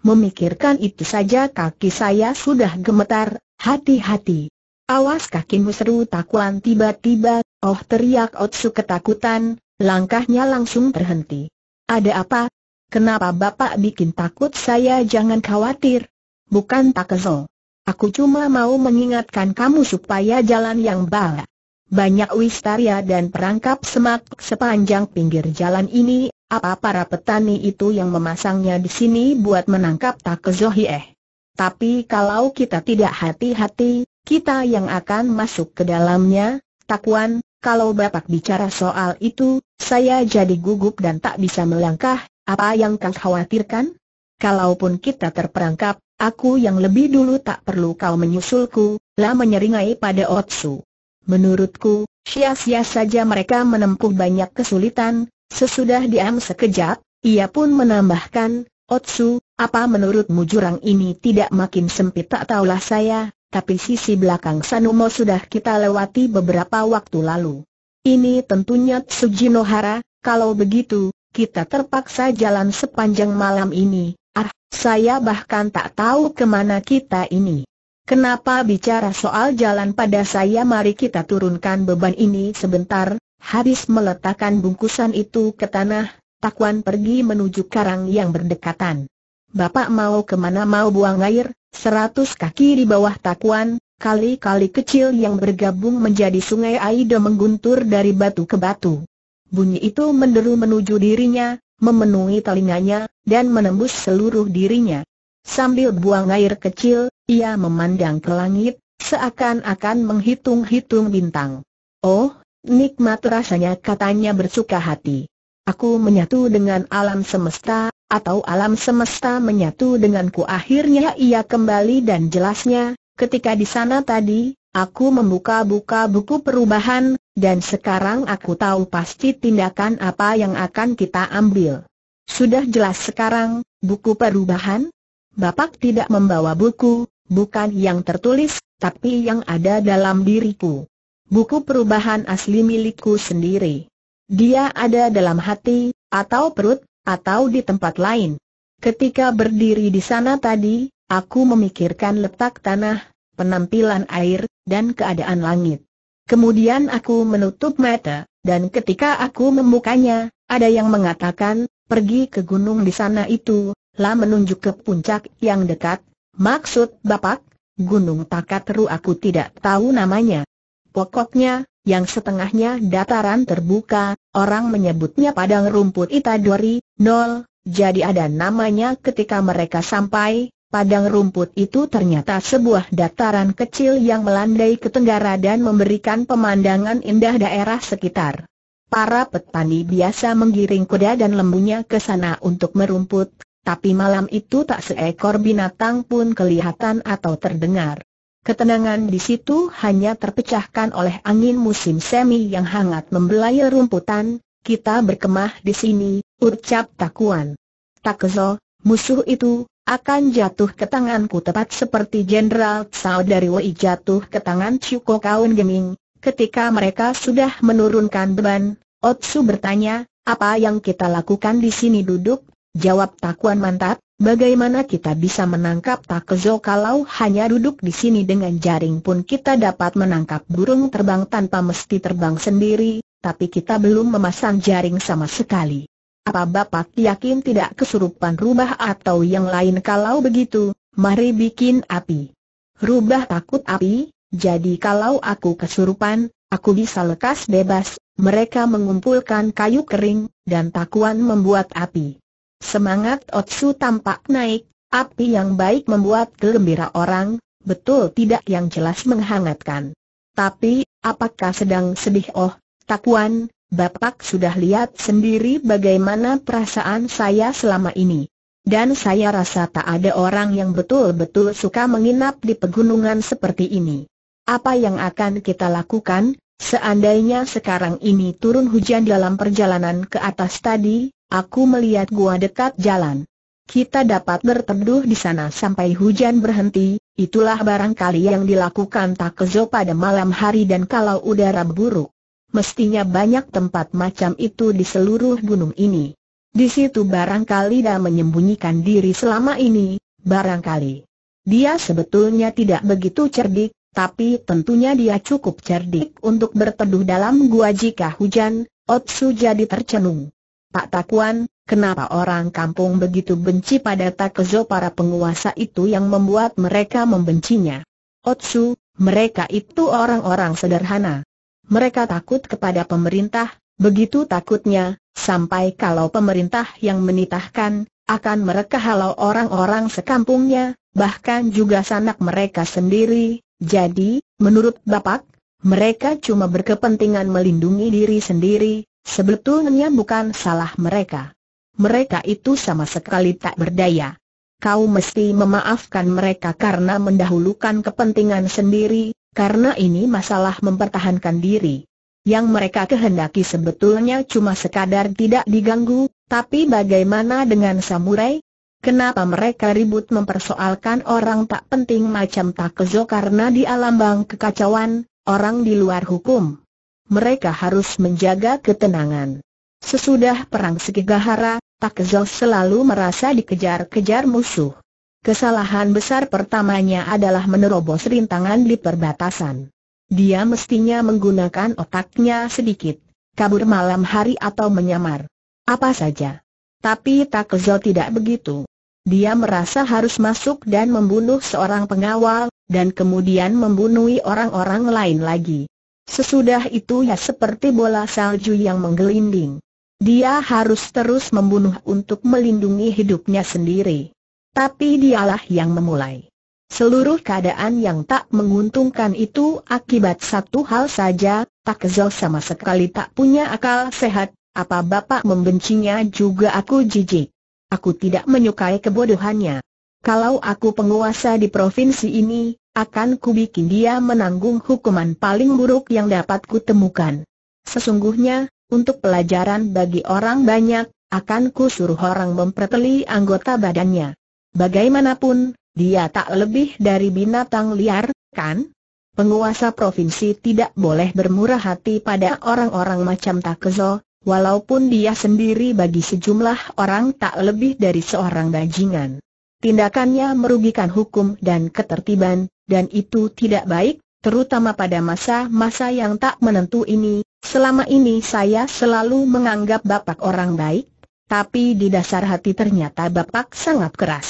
Memikirkan itu saja kaki saya sudah gemetar, hati-hati. Awas kakimu seru takuan tiba-tiba, oh teriak Otsu ketakutan, langkahnya langsung terhenti. Ada apa, Kenapa Bapak bikin takut saya jangan khawatir? Bukan tak kesel. Aku cuma mau mengingatkan kamu supaya jalan yang bala. Banyak wistaria dan perangkap semak sepanjang pinggir jalan ini, apa para petani itu yang memasangnya di sini buat menangkap tak eh? Tapi kalau kita tidak hati-hati, kita yang akan masuk ke dalamnya, Takuan, kalau Bapak bicara soal itu, saya jadi gugup dan tak bisa melangkah, apa yang kau khawatirkan? Kalaupun kita terperangkap, aku yang lebih dulu tak perlu kau menyusulku, lah menyeringai pada Otsu. Menurutku, sia-sia saja mereka menempuh banyak kesulitan, sesudah diam sekejap, ia pun menambahkan, Otsu, apa menurutmu jurang ini tidak makin sempit tak tahulah saya, tapi sisi belakang Sanumo sudah kita lewati beberapa waktu lalu. Ini tentunya Tsujinohara, kalau begitu, kita terpaksa jalan sepanjang malam ini, ah, saya bahkan tak tahu kemana kita ini. Kenapa bicara soal jalan pada saya mari kita turunkan beban ini sebentar, habis meletakkan bungkusan itu ke tanah, Takwan pergi menuju karang yang berdekatan. Bapak mau kemana mau buang air, seratus kaki di bawah Takuan, kali-kali kecil yang bergabung menjadi sungai Aido mengguntur dari batu ke batu. Bunyi itu menderu menuju dirinya, memenuhi telinganya, dan menembus seluruh dirinya. Sambil buang air kecil, ia memandang ke langit, seakan-akan menghitung-hitung bintang. Oh, nikmat rasanya katanya bersuka hati. Aku menyatu dengan alam semesta, atau alam semesta menyatu denganku akhirnya ia kembali dan jelasnya, ketika di sana tadi, aku membuka-buka buku perubahan, dan sekarang aku tahu pasti tindakan apa yang akan kita ambil. Sudah jelas sekarang, buku perubahan? Bapak tidak membawa buku, bukan yang tertulis, tapi yang ada dalam diriku. Buku perubahan asli milikku sendiri. Dia ada dalam hati, atau perut, atau di tempat lain. Ketika berdiri di sana tadi, aku memikirkan letak tanah, penampilan air, dan keadaan langit. Kemudian aku menutup mata, dan ketika aku membukanya, ada yang mengatakan, pergi ke gunung di sana itu, lah menunjuk ke puncak yang dekat, maksud Bapak, Gunung Pakatru aku tidak tahu namanya. Pokoknya, yang setengahnya dataran terbuka, orang menyebutnya padang rumput Itadori, nol, jadi ada namanya ketika mereka sampai, Padang rumput itu ternyata sebuah dataran kecil yang melandai ke tenggara dan memberikan pemandangan indah daerah sekitar. Para petani biasa menggiring kuda dan lembunya ke sana untuk merumput, tapi malam itu tak seekor binatang pun kelihatan atau terdengar. Ketenangan di situ hanya terpecahkan oleh angin musim semi yang hangat membelai rumputan, kita berkemah di sini, ucap Takuan. Takezo, musuh itu, akan jatuh ke tanganku tepat seperti Jenderal Tsao dari Wei jatuh ke tangan Chuko Kaun Geming. Ketika mereka sudah menurunkan beban, Otsu bertanya, apa yang kita lakukan di sini duduk? Jawab Takuan mantap, bagaimana kita bisa menangkap Takezo kalau hanya duduk di sini dengan jaring pun kita dapat menangkap burung terbang tanpa mesti terbang sendiri, tapi kita belum memasang jaring sama sekali. Apa Bapak yakin tidak kesurupan rubah atau yang lain kalau begitu, mari bikin api. Rubah takut api, jadi kalau aku kesurupan, aku bisa lekas bebas. Mereka mengumpulkan kayu kering, dan takuan membuat api. Semangat Otsu tampak naik, api yang baik membuat gembira orang, betul tidak yang jelas menghangatkan. Tapi, apakah sedang sedih oh, takuan, Bapak sudah lihat sendiri bagaimana perasaan saya selama ini. Dan saya rasa tak ada orang yang betul-betul suka menginap di pegunungan seperti ini. Apa yang akan kita lakukan, seandainya sekarang ini turun hujan dalam perjalanan ke atas tadi, aku melihat gua dekat jalan. Kita dapat berteduh di sana sampai hujan berhenti, itulah barangkali yang dilakukan Takezo pada malam hari dan kalau udara buruk mestinya banyak tempat macam itu di seluruh gunung ini. Di situ barangkali dia menyembunyikan diri selama ini, barangkali. Dia sebetulnya tidak begitu cerdik, tapi tentunya dia cukup cerdik untuk berteduh dalam gua jika hujan, Otsu jadi tercenung. Pak Takuan, kenapa orang kampung begitu benci pada Takezo para penguasa itu yang membuat mereka membencinya? Otsu, mereka itu orang-orang sederhana mereka takut kepada pemerintah, begitu takutnya, sampai kalau pemerintah yang menitahkan, akan mereka halau orang-orang sekampungnya, bahkan juga sanak mereka sendiri, jadi, menurut Bapak, mereka cuma berkepentingan melindungi diri sendiri, sebetulnya bukan salah mereka. Mereka itu sama sekali tak berdaya. Kau mesti memaafkan mereka karena mendahulukan kepentingan sendiri, karena ini masalah mempertahankan diri. Yang mereka kehendaki sebetulnya cuma sekadar tidak diganggu, tapi bagaimana dengan samurai? Kenapa mereka ribut mempersoalkan orang tak penting macam Takezo karena di alam bang kekacauan, orang di luar hukum? Mereka harus menjaga ketenangan. Sesudah perang Sekigahara, Takezo selalu merasa dikejar-kejar musuh. Kesalahan besar pertamanya adalah menerobos rintangan di perbatasan. Dia mestinya menggunakan otaknya sedikit, kabur malam hari atau menyamar. Apa saja. Tapi Takezo tidak begitu. Dia merasa harus masuk dan membunuh seorang pengawal, dan kemudian membunuh orang-orang lain lagi. Sesudah itu ya seperti bola salju yang menggelinding. Dia harus terus membunuh untuk melindungi hidupnya sendiri. Tapi dialah yang memulai. Seluruh keadaan yang tak menguntungkan itu akibat satu hal saja, Tak Zel sama sekali tak punya akal sehat, apa bapak membencinya juga aku jijik. Aku tidak menyukai kebodohannya. Kalau aku penguasa di provinsi ini, akan kubikin dia menanggung hukuman paling buruk yang dapat kutemukan. Sesungguhnya, untuk pelajaran bagi orang banyak, akan kusuruh orang memperteli anggota badannya. Bagaimanapun, dia tak lebih dari binatang liar, kan? Penguasa provinsi tidak boleh bermurah hati pada orang-orang macam Takezo, walaupun dia sendiri bagi sejumlah orang tak lebih dari seorang bajingan. Tindakannya merugikan hukum dan ketertiban, dan itu tidak baik, terutama pada masa-masa yang tak menentu ini. Selama ini saya selalu menganggap Bapak orang baik, tapi di dasar hati ternyata Bapak sangat keras.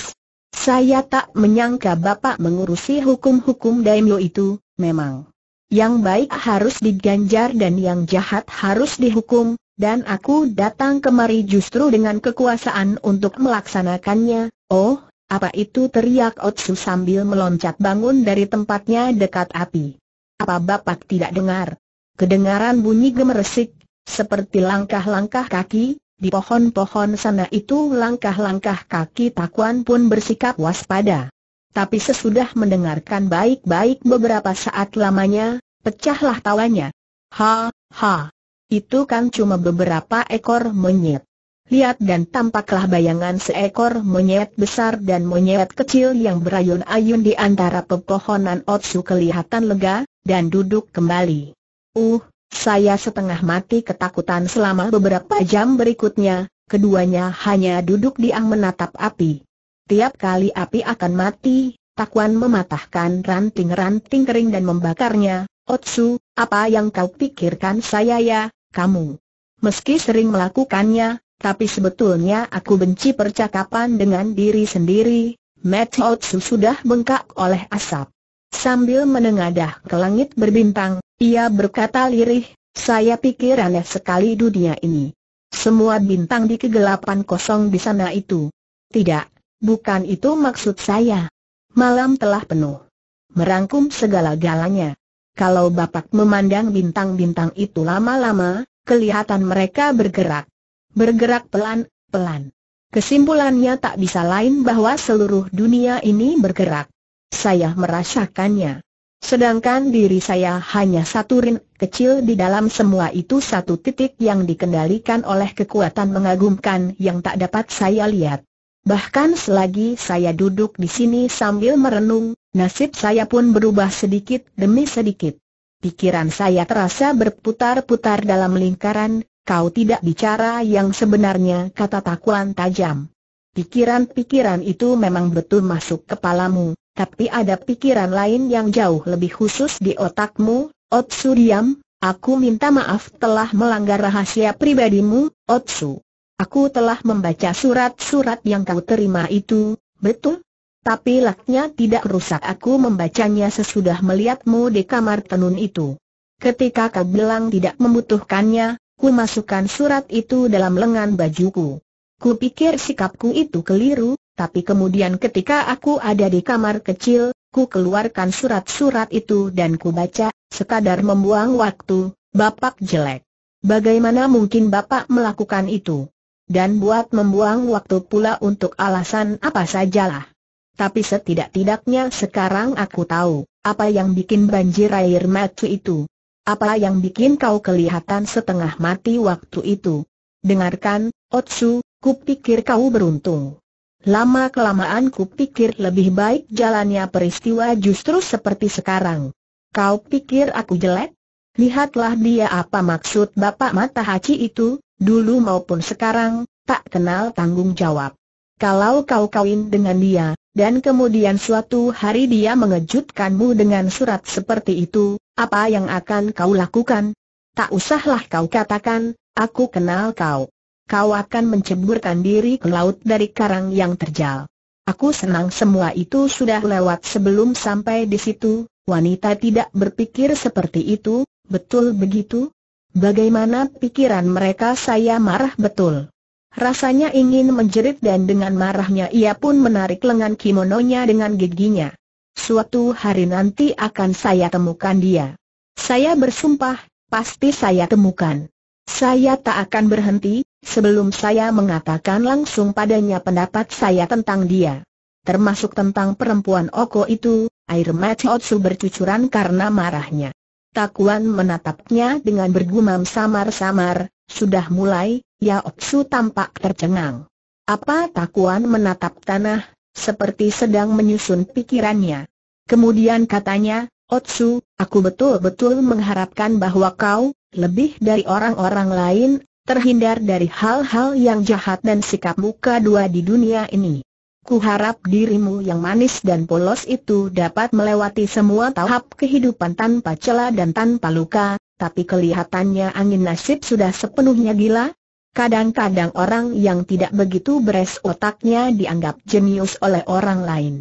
Saya tak menyangka Bapak mengurusi hukum-hukum daimyo itu, memang. Yang baik harus diganjar dan yang jahat harus dihukum, dan aku datang kemari justru dengan kekuasaan untuk melaksanakannya, oh, apa itu teriak Otsu sambil meloncat bangun dari tempatnya dekat api. Apa bapak tidak dengar? Kedengaran bunyi gemeresik, seperti langkah-langkah kaki, di pohon-pohon sana itu langkah-langkah kaki Takuan pun bersikap waspada. Tapi sesudah mendengarkan baik-baik beberapa saat lamanya, pecahlah tawanya. Ha, ha. Itu kan cuma beberapa ekor monyet. Lihat dan tampaklah bayangan seekor monyet besar dan monyet kecil yang berayun-ayun di antara pepohonan Otsu kelihatan lega, dan duduk kembali. Uh, saya setengah mati ketakutan selama beberapa jam berikutnya, keduanya hanya duduk diam menatap api. Tiap kali api akan mati, Takuan mematahkan ranting-ranting kering dan membakarnya. Otsu, apa yang kau pikirkan saya ya, kamu? Meski sering melakukannya, tapi sebetulnya aku benci percakapan dengan diri sendiri. Matt Otsu sudah bengkak oleh asap. Sambil menengadah ke langit berbintang, ia berkata lirih, saya pikir aneh sekali dunia ini. Semua bintang di kegelapan kosong di sana itu. Tidak, bukan itu maksud saya. Malam telah penuh. Merangkum segala galanya. Kalau Bapak memandang bintang-bintang itu lama-lama, kelihatan mereka bergerak. Bergerak pelan-pelan. Kesimpulannya tak bisa lain bahwa seluruh dunia ini bergerak. Saya merasakannya. Sedangkan diri saya hanya satu rin kecil di dalam semua itu satu titik yang dikendalikan oleh kekuatan mengagumkan yang tak dapat saya lihat. Bahkan selagi saya duduk di sini sambil merenung, nasib saya pun berubah sedikit demi sedikit. Pikiran saya terasa berputar-putar dalam lingkaran, kau tidak bicara yang sebenarnya kata takuan tajam. Pikiran-pikiran itu memang betul masuk kepalamu, tapi ada pikiran lain yang jauh lebih khusus di otakmu, Otsu diam, aku minta maaf telah melanggar rahasia pribadimu, Otsu. Aku telah membaca surat-surat yang kau terima itu, betul? Tapi laknya tidak rusak aku membacanya sesudah melihatmu di kamar tenun itu. Ketika kau bilang tidak membutuhkannya, ku masukkan surat itu dalam lengan bajuku. Ku pikir sikapku itu keliru, tapi kemudian ketika aku ada di kamar kecil, ku keluarkan surat-surat itu dan ku baca, sekadar membuang waktu, Bapak jelek. Bagaimana mungkin Bapak melakukan itu? Dan buat membuang waktu pula untuk alasan apa sajalah. Tapi setidak-tidaknya sekarang aku tahu, apa yang bikin banjir air mati itu. Apa yang bikin kau kelihatan setengah mati waktu itu. Dengarkan, Otsu, pikir kau beruntung. Lama-kelamaan ku pikir lebih baik jalannya peristiwa justru seperti sekarang. Kau pikir aku jelek? Lihatlah dia apa maksud Bapak Mata Haji itu, dulu maupun sekarang, tak kenal tanggung jawab. Kalau kau kawin dengan dia, dan kemudian suatu hari dia mengejutkanmu dengan surat seperti itu, apa yang akan kau lakukan? Tak usahlah kau katakan, aku kenal kau kau akan menceburkan diri ke laut dari karang yang terjal. Aku senang semua itu sudah lewat sebelum sampai di situ, wanita tidak berpikir seperti itu, betul begitu? Bagaimana pikiran mereka saya marah betul. Rasanya ingin menjerit dan dengan marahnya ia pun menarik lengan kimononya dengan giginya. Suatu hari nanti akan saya temukan dia. Saya bersumpah, pasti saya temukan. Saya tak akan berhenti, sebelum saya mengatakan langsung padanya pendapat saya tentang dia. Termasuk tentang perempuan Oko itu, air mata Otsu bercucuran karena marahnya. Takuan menatapnya dengan bergumam samar-samar, sudah mulai, ya Otsu tampak tercengang. Apa Takuan menatap tanah, seperti sedang menyusun pikirannya. Kemudian katanya, Otsu, aku betul-betul mengharapkan bahwa kau, lebih dari orang-orang lain, terhindar dari hal-hal yang jahat dan sikap muka dua di dunia ini. Kuharap dirimu yang manis dan polos itu dapat melewati semua tahap kehidupan tanpa celah dan tanpa luka, tapi kelihatannya angin nasib sudah sepenuhnya gila. Kadang-kadang orang yang tidak begitu beres otaknya dianggap jenius oleh orang lain.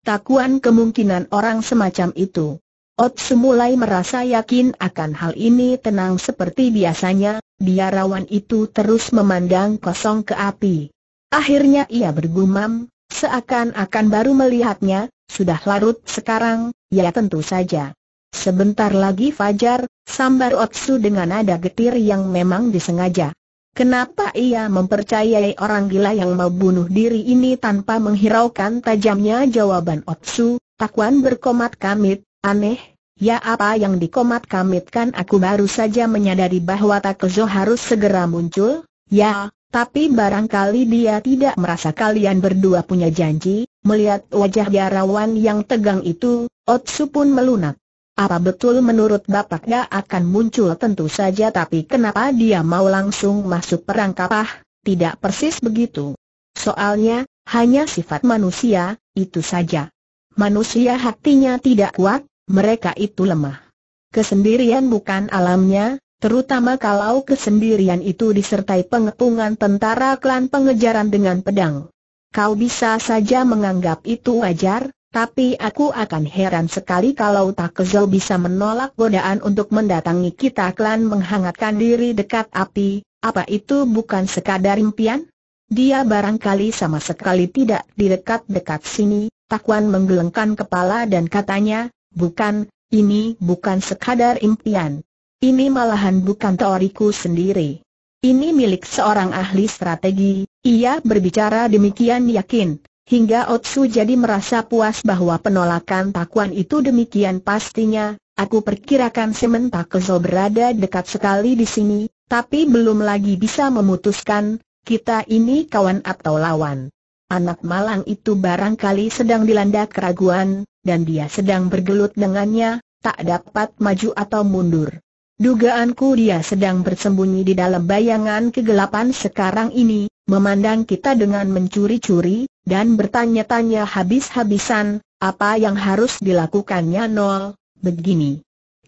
Takuan kemungkinan orang semacam itu. Ot mulai merasa yakin akan hal ini tenang seperti biasanya, biarawan itu terus memandang kosong ke api. Akhirnya ia bergumam, seakan-akan baru melihatnya, sudah larut sekarang, ya tentu saja. Sebentar lagi Fajar, sambar Otsu dengan nada getir yang memang disengaja. Kenapa ia mempercayai orang gila yang mau bunuh diri ini tanpa menghiraukan tajamnya jawaban Otsu, Takuan berkomat kamit, Aneh, ya apa yang dikomat-kamitkan aku baru saja menyadari bahwa Takezo harus segera muncul, ya, tapi barangkali dia tidak merasa kalian berdua punya janji, melihat wajah biarawan yang tegang itu, Otsu pun melunak. Apa betul menurut bapaknya akan muncul tentu saja tapi kenapa dia mau langsung masuk perang kapah, tidak persis begitu. Soalnya, hanya sifat manusia, itu saja. Manusia hatinya tidak kuat, mereka itu lemah. Kesendirian bukan alamnya, terutama kalau kesendirian itu disertai pengepungan tentara klan pengejaran dengan pedang. Kau bisa saja menganggap itu wajar, tapi aku akan heran sekali kalau Tak Kezel bisa menolak godaan untuk mendatangi kita klan menghangatkan diri dekat api, apa itu bukan sekadar impian? Dia barangkali sama sekali tidak di dekat-dekat sini, Takuan menggelengkan kepala dan katanya, Bukan, ini bukan sekadar impian. Ini malahan bukan teoriku sendiri. Ini milik seorang ahli strategi, ia berbicara demikian yakin, hingga Otsu jadi merasa puas bahwa penolakan takuan itu demikian pastinya, aku perkirakan sementara Kezo berada dekat sekali di sini, tapi belum lagi bisa memutuskan, kita ini kawan atau lawan. Anak malang itu barangkali sedang dilanda keraguan, dan dia sedang bergelut dengannya, tak dapat maju atau mundur. Dugaanku dia sedang bersembunyi di dalam bayangan kegelapan sekarang ini, memandang kita dengan mencuri-curi, dan bertanya-tanya habis-habisan, apa yang harus dilakukannya nol, begini.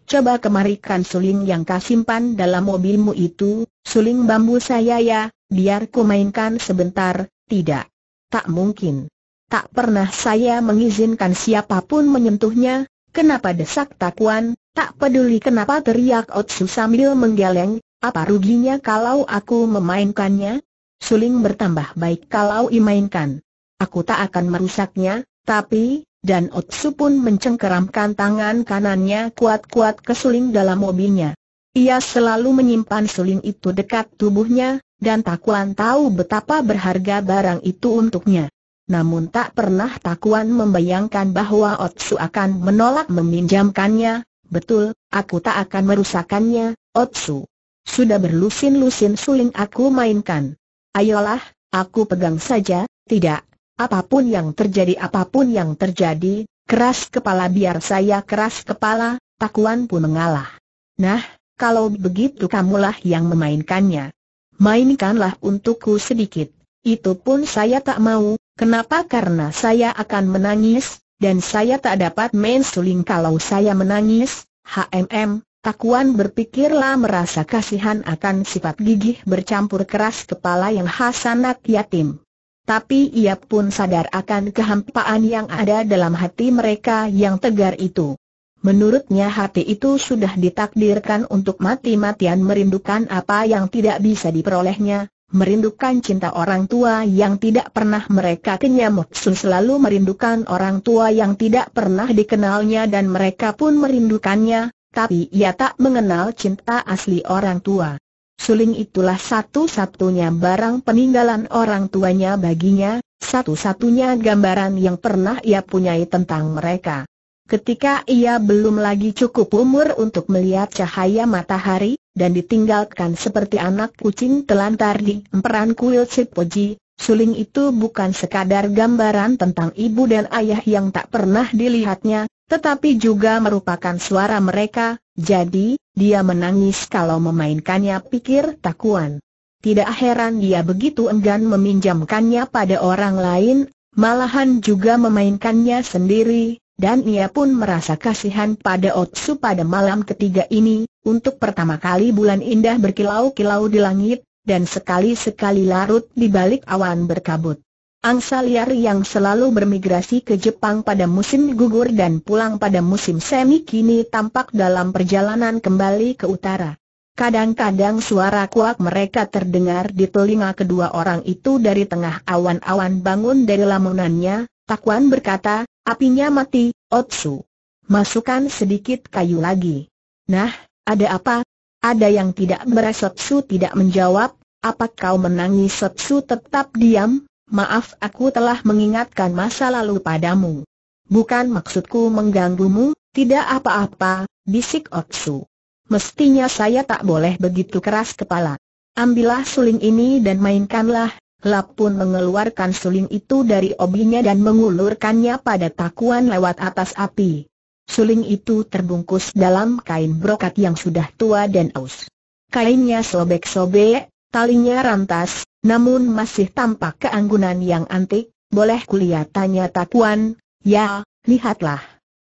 Coba kemarikan suling yang kau simpan dalam mobilmu itu, suling bambu saya ya, biar ku mainkan sebentar, tidak. Tak mungkin. Tak pernah saya mengizinkan siapapun menyentuhnya, kenapa desak takuan, tak peduli kenapa teriak Otsu sambil menggeleng, apa ruginya kalau aku memainkannya? Suling bertambah baik kalau imainkan. Aku tak akan merusaknya, tapi, dan Otsu pun mencengkeramkan tangan kanannya kuat-kuat ke suling dalam mobilnya. Ia selalu menyimpan suling itu dekat tubuhnya, dan Takuan tahu betapa berharga barang itu untuknya. Namun tak pernah Takuan membayangkan bahwa Otsu akan menolak meminjamkannya, betul, aku tak akan merusakannya, Otsu. Sudah berlusin-lusin suling aku mainkan. Ayolah, aku pegang saja, tidak, apapun yang terjadi apapun yang terjadi, keras kepala biar saya keras kepala, Takuan pun mengalah. Nah, kalau begitu kamulah yang memainkannya mainkanlah untukku sedikit. Itu pun saya tak mau, kenapa karena saya akan menangis, dan saya tak dapat main suling kalau saya menangis, HMM, Takuan berpikirlah merasa kasihan akan sifat gigih bercampur keras kepala yang Hasanat yatim. Tapi ia pun sadar akan kehampaan yang ada dalam hati mereka yang tegar itu. Menurutnya hati itu sudah ditakdirkan untuk mati-matian merindukan apa yang tidak bisa diperolehnya, merindukan cinta orang tua yang tidak pernah mereka kenyam. Sun selalu merindukan orang tua yang tidak pernah dikenalnya dan mereka pun merindukannya, tapi ia tak mengenal cinta asli orang tua. Suling itulah satu-satunya barang peninggalan orang tuanya baginya, satu-satunya gambaran yang pernah ia punyai tentang mereka. Ketika ia belum lagi cukup umur untuk melihat cahaya matahari, dan ditinggalkan seperti anak kucing telantar di emperan kuil Cipoji, suling itu bukan sekadar gambaran tentang ibu dan ayah yang tak pernah dilihatnya, tetapi juga merupakan suara mereka, jadi, dia menangis kalau memainkannya pikir takuan. Tidak heran dia begitu enggan meminjamkannya pada orang lain, malahan juga memainkannya sendiri, dan ia pun merasa kasihan pada Otsu pada malam ketiga ini, untuk pertama kali bulan indah berkilau-kilau di langit, dan sekali-sekali larut di balik awan berkabut. Angsa liar yang selalu bermigrasi ke Jepang pada musim gugur dan pulang pada musim semi kini tampak dalam perjalanan kembali ke utara. Kadang-kadang suara kuak mereka terdengar di telinga kedua orang itu dari tengah awan-awan bangun dari lamunannya, Takuan berkata, apinya mati, Otsu. Masukkan sedikit kayu lagi. Nah, ada apa? Ada yang tidak beres Otsu tidak menjawab, apa kau menangis Otsu tetap diam? Maaf aku telah mengingatkan masa lalu padamu. Bukan maksudku mengganggumu, tidak apa-apa, bisik Otsu. Mestinya saya tak boleh begitu keras kepala. Ambillah suling ini dan mainkanlah, Lap pun mengeluarkan suling itu dari obinya dan mengulurkannya pada takuan lewat atas api. Suling itu terbungkus dalam kain brokat yang sudah tua dan aus. Kainnya sobek-sobek, talinya rantas, namun masih tampak keanggunan yang antik, boleh tanya takuan, ya, lihatlah.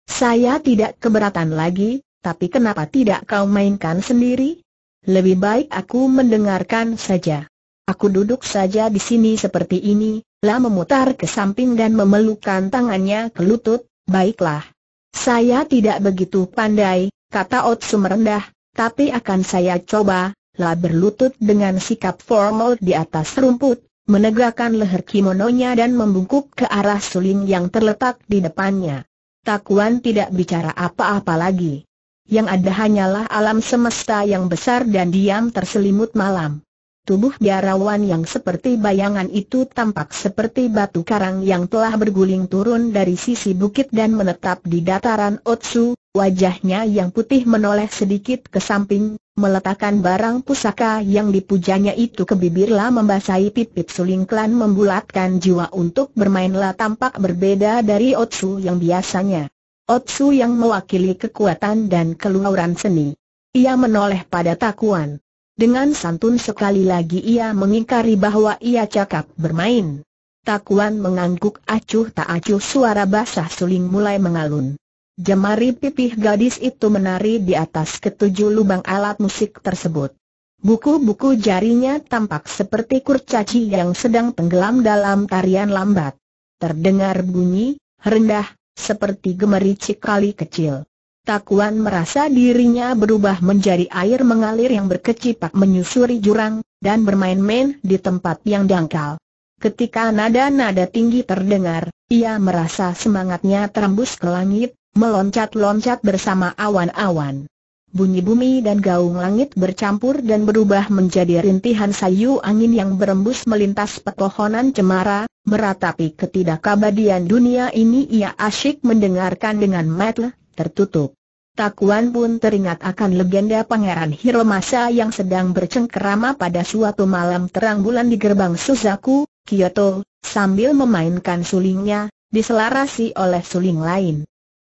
Saya tidak keberatan lagi, tapi kenapa tidak kau mainkan sendiri? Lebih baik aku mendengarkan saja. Aku duduk saja di sini seperti ini, lah memutar ke samping dan memelukkan tangannya ke lutut, baiklah. Saya tidak begitu pandai, kata Otsu merendah, tapi akan saya coba, Lah berlutut dengan sikap formal di atas rumput, menegakkan leher kimononya dan membungkuk ke arah suling yang terletak di depannya. Takuan tidak bicara apa-apa lagi. Yang ada hanyalah alam semesta yang besar dan diam terselimut malam. Tubuh biarawan yang seperti bayangan itu tampak seperti batu karang yang telah berguling turun dari sisi bukit dan menetap di dataran Otsu, wajahnya yang putih menoleh sedikit ke samping, meletakkan barang pusaka yang dipujanya itu ke bibir membasahi pipit suling membulatkan jiwa untuk bermainlah tampak berbeda dari Otsu yang biasanya. Otsu yang mewakili kekuatan dan keluaran seni. Ia menoleh pada takuan. Dengan santun sekali lagi ia mengingkari bahwa ia cakap bermain. Takuan mengangguk acuh tak acuh suara basah suling mulai mengalun. Jemari pipih gadis itu menari di atas ketujuh lubang alat musik tersebut. Buku-buku jarinya tampak seperti kurcaci yang sedang tenggelam dalam tarian lambat. Terdengar bunyi, rendah, seperti gemericik kali kecil. Takuan merasa dirinya berubah menjadi air mengalir yang berkecipak menyusuri jurang, dan bermain-main di tempat yang dangkal. Ketika nada-nada tinggi terdengar, ia merasa semangatnya terembus ke langit, meloncat-loncat bersama awan-awan. Bunyi bumi dan gaung langit bercampur dan berubah menjadi rintihan sayu angin yang berembus melintas pepohonan cemara, meratapi ketidakabadian dunia ini ia asyik mendengarkan dengan mata tertutup. Takuan pun teringat akan legenda Pangeran Hiromasa yang sedang bercengkerama pada suatu malam terang bulan di gerbang Suzaku, Kyoto, sambil memainkan sulingnya, diselarasi oleh suling lain.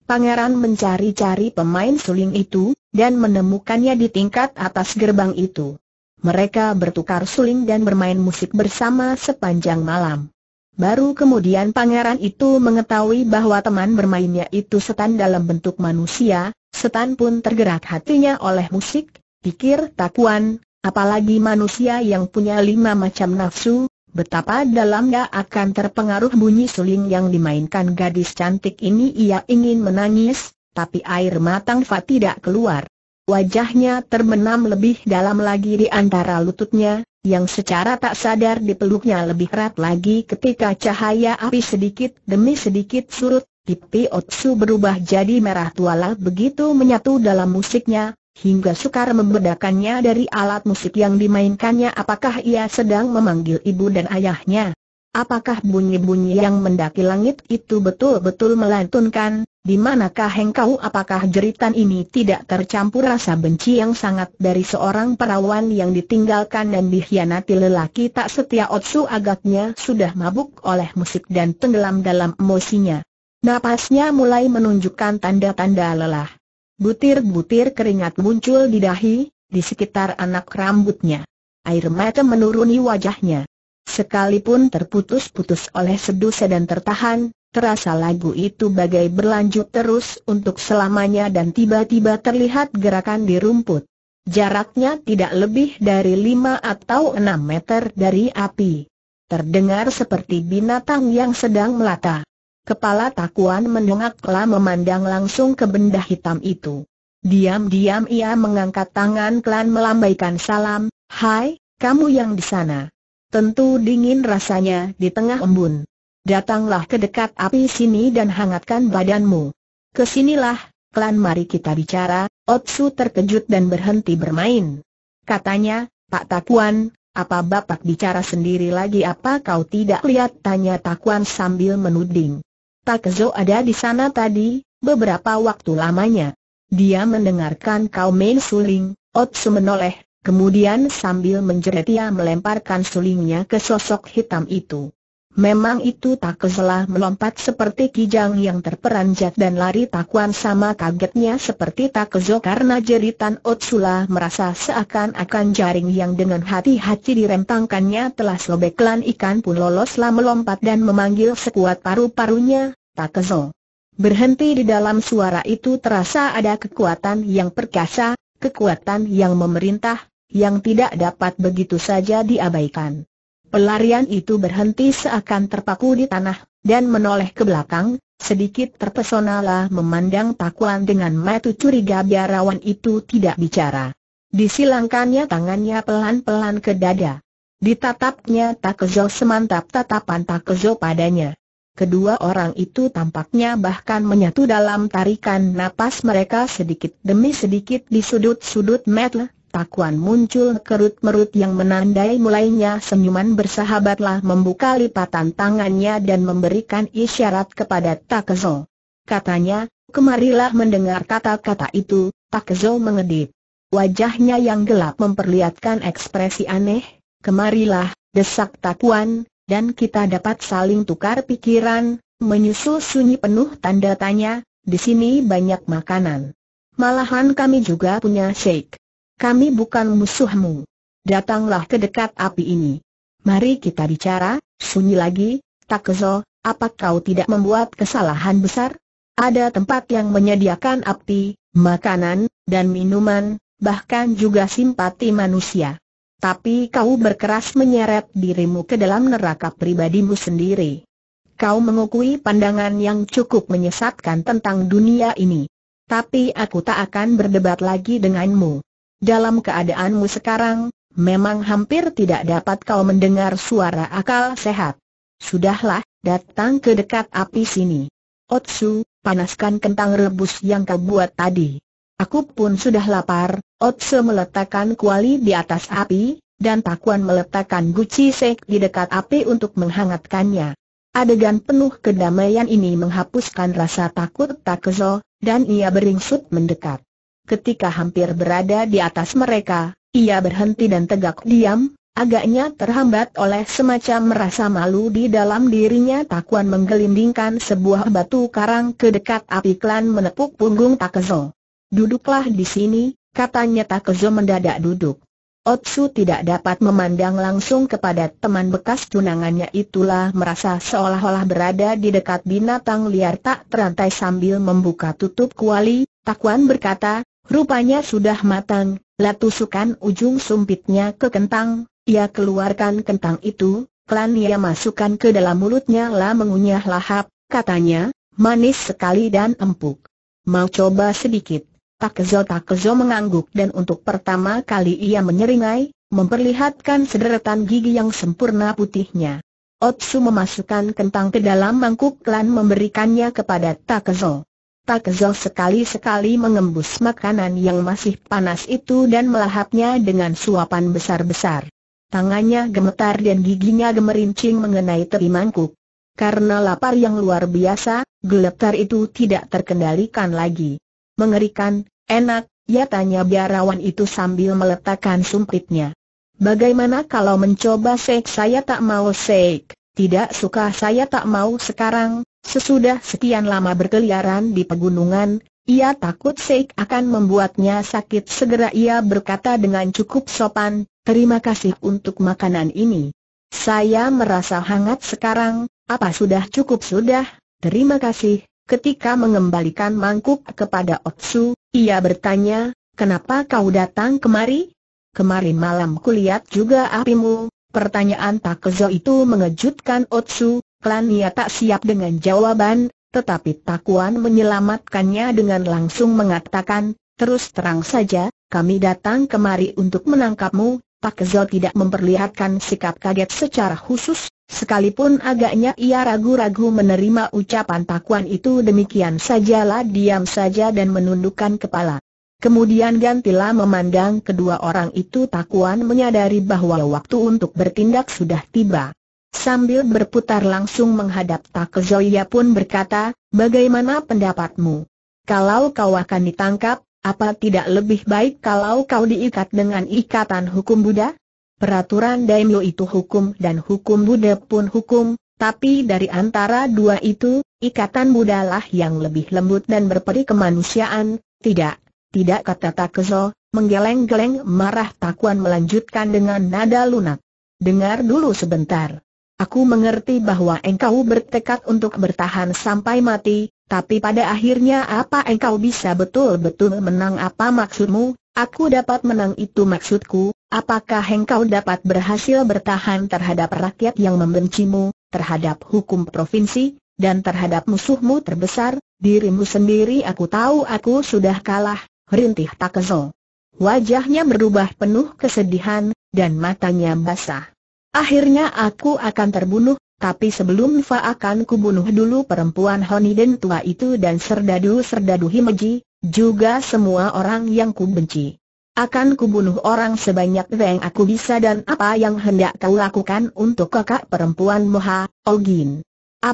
Pangeran mencari-cari pemain suling itu, dan menemukannya di tingkat atas gerbang itu. Mereka bertukar suling dan bermain musik bersama sepanjang malam. Baru kemudian pangeran itu mengetahui bahwa teman bermainnya itu setan dalam bentuk manusia, Setan pun tergerak hatinya oleh musik, pikir Takuan, apalagi manusia yang punya lima macam nafsu, betapa dalamnya akan terpengaruh bunyi suling yang dimainkan gadis cantik ini ia ingin menangis, tapi air matang Fa tidak keluar. Wajahnya terbenam lebih dalam lagi di antara lututnya, yang secara tak sadar dipeluknya lebih erat lagi ketika cahaya api sedikit demi sedikit surut, Pipi Otsu berubah jadi merah tua lah begitu menyatu dalam musiknya, hingga sukar membedakannya dari alat musik yang dimainkannya apakah ia sedang memanggil ibu dan ayahnya. Apakah bunyi-bunyi yang mendaki langit itu betul-betul melantunkan, di manakah engkau apakah jeritan ini tidak tercampur rasa benci yang sangat dari seorang perawan yang ditinggalkan dan dikhianati lelaki tak setia Otsu agaknya sudah mabuk oleh musik dan tenggelam dalam emosinya. Napasnya mulai menunjukkan tanda-tanda lelah. Butir-butir keringat muncul di dahi, di sekitar anak rambutnya. Air mata menuruni wajahnya. Sekalipun terputus-putus oleh sedu dan tertahan, terasa lagu itu bagai berlanjut terus untuk selamanya dan tiba-tiba terlihat gerakan di rumput. Jaraknya tidak lebih dari lima atau enam meter dari api. Terdengar seperti binatang yang sedang melata. Kepala Takuan mendongaklah memandang langsung ke benda hitam itu. Diam-diam ia mengangkat tangan klan melambaikan salam, Hai, kamu yang di sana. Tentu dingin rasanya di tengah embun. Datanglah ke dekat api sini dan hangatkan badanmu. Kesinilah, klan mari kita bicara, Otsu terkejut dan berhenti bermain. Katanya, Pak Takuan, apa bapak bicara sendiri lagi apa kau tidak lihat tanya Takuan sambil menuding. Takezo ada di sana tadi, beberapa waktu lamanya. Dia mendengarkan kau main suling, Otsu menoleh, kemudian sambil menjerit ia melemparkan sulingnya ke sosok hitam itu. Memang itu tak keselah melompat seperti kijang yang terperanjat dan lari takuan sama kagetnya seperti tak kezo karena jeritan Otsula merasa seakan-akan jaring yang dengan hati-hati dirempangkannya telah sobeklan ikan pun loloslah melompat dan memanggil sekuat paru-parunya, tak kezo. Berhenti di dalam suara itu terasa ada kekuatan yang perkasa, kekuatan yang memerintah, yang tidak dapat begitu saja diabaikan. Pelarian itu berhenti seakan terpaku di tanah, dan menoleh ke belakang, sedikit terpesona lah memandang takuan dengan mata curiga biarawan itu tidak bicara. Disilangkannya tangannya pelan-pelan ke dada. Ditatapnya Takezo semantap tatapan Takezo padanya. Kedua orang itu tampaknya bahkan menyatu dalam tarikan napas mereka sedikit demi sedikit di sudut-sudut metle, Pakuan muncul kerut merut yang menandai mulainya senyuman bersahabatlah membuka lipatan tangannya dan memberikan isyarat kepada Takezo. Katanya, kemarilah mendengar kata-kata itu, Takezo mengedip. Wajahnya yang gelap memperlihatkan ekspresi aneh, kemarilah, desak Takuan, dan kita dapat saling tukar pikiran, menyusul sunyi penuh tanda tanya, di sini banyak makanan. Malahan kami juga punya shake kami bukan musuhmu. Datanglah ke dekat api ini. Mari kita bicara, sunyi lagi, tak kezo, apa kau tidak membuat kesalahan besar? Ada tempat yang menyediakan api, makanan, dan minuman, bahkan juga simpati manusia. Tapi kau berkeras menyeret dirimu ke dalam neraka pribadimu sendiri. Kau mengukui pandangan yang cukup menyesatkan tentang dunia ini. Tapi aku tak akan berdebat lagi denganmu dalam keadaanmu sekarang, memang hampir tidak dapat kau mendengar suara akal sehat. Sudahlah, datang ke dekat api sini. Otsu, panaskan kentang rebus yang kau buat tadi. Aku pun sudah lapar, Otsu meletakkan kuali di atas api, dan Pakuan meletakkan guci sek di dekat api untuk menghangatkannya. Adegan penuh kedamaian ini menghapuskan rasa takut Takezo, dan ia beringsut mendekat ketika hampir berada di atas mereka, ia berhenti dan tegak diam, agaknya terhambat oleh semacam merasa malu di dalam dirinya Takuan menggelindingkan sebuah batu karang ke dekat api klan menepuk punggung Takezo. Duduklah di sini, katanya Takezo mendadak duduk. Otsu tidak dapat memandang langsung kepada teman bekas tunangannya itulah merasa seolah-olah berada di dekat binatang liar tak terantai sambil membuka tutup kuali, Takuan berkata, Rupanya sudah matang, latusukan ujung sumpitnya ke kentang, ia keluarkan kentang itu, klan ia masukkan ke dalam mulutnya lah mengunyah lahap, katanya, manis sekali dan empuk. Mau coba sedikit. tak kezo mengangguk dan untuk pertama kali ia menyeringai, memperlihatkan sederetan gigi yang sempurna putihnya. Otsu memasukkan kentang ke dalam mangkuk klan memberikannya kepada Takezo. Tak kezel sekali-sekali mengembus makanan yang masih panas itu dan melahapnya dengan suapan besar-besar. Tangannya gemetar dan giginya gemerincing mengenai teri mangkuk. Karena lapar yang luar biasa, geletar itu tidak terkendalikan lagi. Mengerikan, enak, ya tanya biarawan itu sambil meletakkan sumpitnya. Bagaimana kalau mencoba seik saya tak mau seik, tidak suka saya tak mau sekarang, Sesudah sekian lama berkeliaran di pegunungan, ia takut Seik akan membuatnya sakit segera ia berkata dengan cukup sopan, terima kasih untuk makanan ini. Saya merasa hangat sekarang, apa sudah cukup sudah, terima kasih. Ketika mengembalikan mangkuk kepada Otsu, ia bertanya, kenapa kau datang kemari? Kemarin malam kulihat juga apimu, pertanyaan Takezo itu mengejutkan Otsu, Nia tak siap dengan jawaban, tetapi Takuan menyelamatkannya dengan langsung mengatakan, terus terang saja, kami datang kemari untuk menangkapmu, Pak tidak memperlihatkan sikap kaget secara khusus, sekalipun agaknya ia ragu-ragu menerima ucapan Takuan itu demikian sajalah diam saja dan menundukkan kepala. Kemudian gantilah memandang kedua orang itu Takuan menyadari bahwa waktu untuk bertindak sudah tiba. Sambil berputar langsung menghadap Takezoya pun berkata, bagaimana pendapatmu? Kalau kau akan ditangkap, apa tidak lebih baik kalau kau diikat dengan ikatan hukum Buddha? Peraturan Daimyo itu hukum dan hukum Buddha pun hukum, tapi dari antara dua itu, ikatan Buddha lah yang lebih lembut dan berperi kemanusiaan, tidak, tidak kata Takezo, menggeleng-geleng marah Takuan melanjutkan dengan nada lunak. Dengar dulu sebentar. Aku mengerti bahwa engkau bertekad untuk bertahan sampai mati, tapi pada akhirnya apa engkau bisa betul-betul menang apa maksudmu? Aku dapat menang itu maksudku, apakah engkau dapat berhasil bertahan terhadap rakyat yang membencimu, terhadap hukum provinsi, dan terhadap musuhmu terbesar, dirimu sendiri aku tahu aku sudah kalah, rintih Takezo. Wajahnya berubah penuh kesedihan, dan matanya basah. Akhirnya aku akan terbunuh, tapi sebelum Fa akan kubunuh dulu perempuan Honiden tua itu dan Serdadu Serdadu Himeji, juga semua orang yang kubenci. Akan kubunuh orang sebanyak yang aku bisa dan apa yang hendak kau lakukan untuk kakak perempuan Moha, Ogin. Oh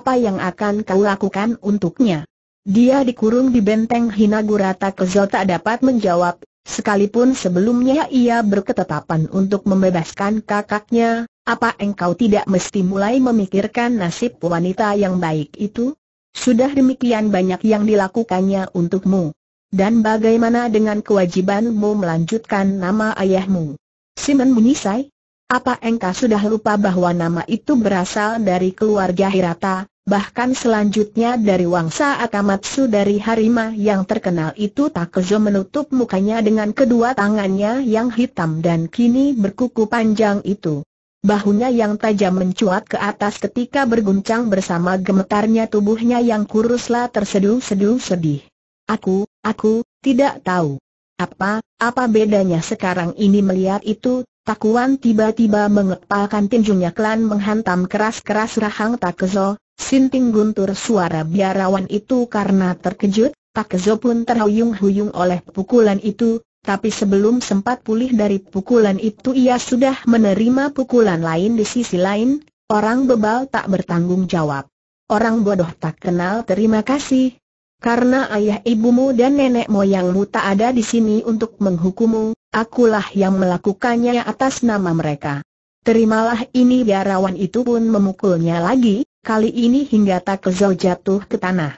apa yang akan kau lakukan untuknya? Dia dikurung di benteng Hinagurata Kezo tak dapat menjawab, sekalipun sebelumnya ia berketetapan untuk membebaskan kakaknya, apa engkau tidak mesti mulai memikirkan nasib wanita yang baik itu? Sudah demikian banyak yang dilakukannya untukmu. Dan bagaimana dengan kewajibanmu melanjutkan nama ayahmu? Simon menyisai. Apa engkau sudah lupa bahwa nama itu berasal dari keluarga Hirata, bahkan selanjutnya dari Wangsa Akamatsu dari Harima yang terkenal itu Takezo menutup mukanya dengan kedua tangannya yang hitam dan kini berkuku panjang itu bahunya yang tajam mencuat ke atas ketika berguncang bersama gemetarnya tubuhnya yang kuruslah terseduh-seduh sedih. Aku, aku, tidak tahu. Apa, apa bedanya sekarang ini melihat itu, Takuan tiba-tiba mengepalkan tinjunya klan menghantam keras-keras rahang Takezo, sinting guntur suara biarawan itu karena terkejut, Takezo pun terhuyung-huyung oleh pukulan itu, tapi sebelum sempat pulih dari pukulan itu ia sudah menerima pukulan lain di sisi lain, orang bebal tak bertanggung jawab. Orang bodoh tak kenal terima kasih. Karena ayah ibumu dan nenek moyangmu tak ada di sini untuk menghukummu, akulah yang melakukannya atas nama mereka. Terimalah ini biarawan itu pun memukulnya lagi, kali ini hingga tak kezau jatuh ke tanah.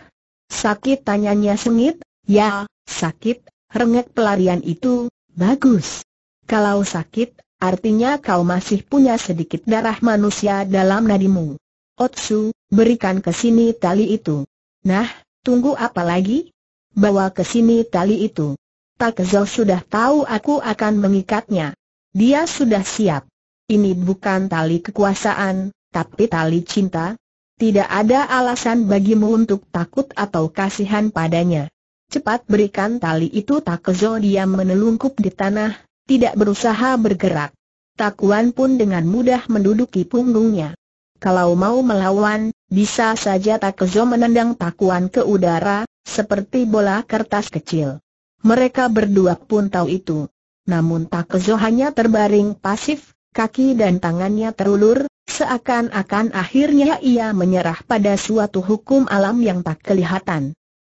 Sakit tanyanya sengit, ya, sakit, Rengek pelarian itu, bagus. Kalau sakit, artinya kau masih punya sedikit darah manusia dalam nadimu. Otsu, berikan ke sini tali itu. Nah, tunggu apa lagi? Bawa ke sini tali itu. Takezo sudah tahu aku akan mengikatnya. Dia sudah siap. Ini bukan tali kekuasaan, tapi tali cinta. Tidak ada alasan bagimu untuk takut atau kasihan padanya. Cepat berikan tali itu Takezo dia menelungkup di tanah, tidak berusaha bergerak. Takuan pun dengan mudah menduduki punggungnya. Kalau mau melawan, bisa saja Takezo menendang Takuan ke udara, seperti bola kertas kecil. Mereka berdua pun tahu itu. Namun Takezo hanya terbaring pasif, kaki dan tangannya terulur, seakan-akan akhirnya ia menyerah pada suatu hukum alam yang tak kelihatan.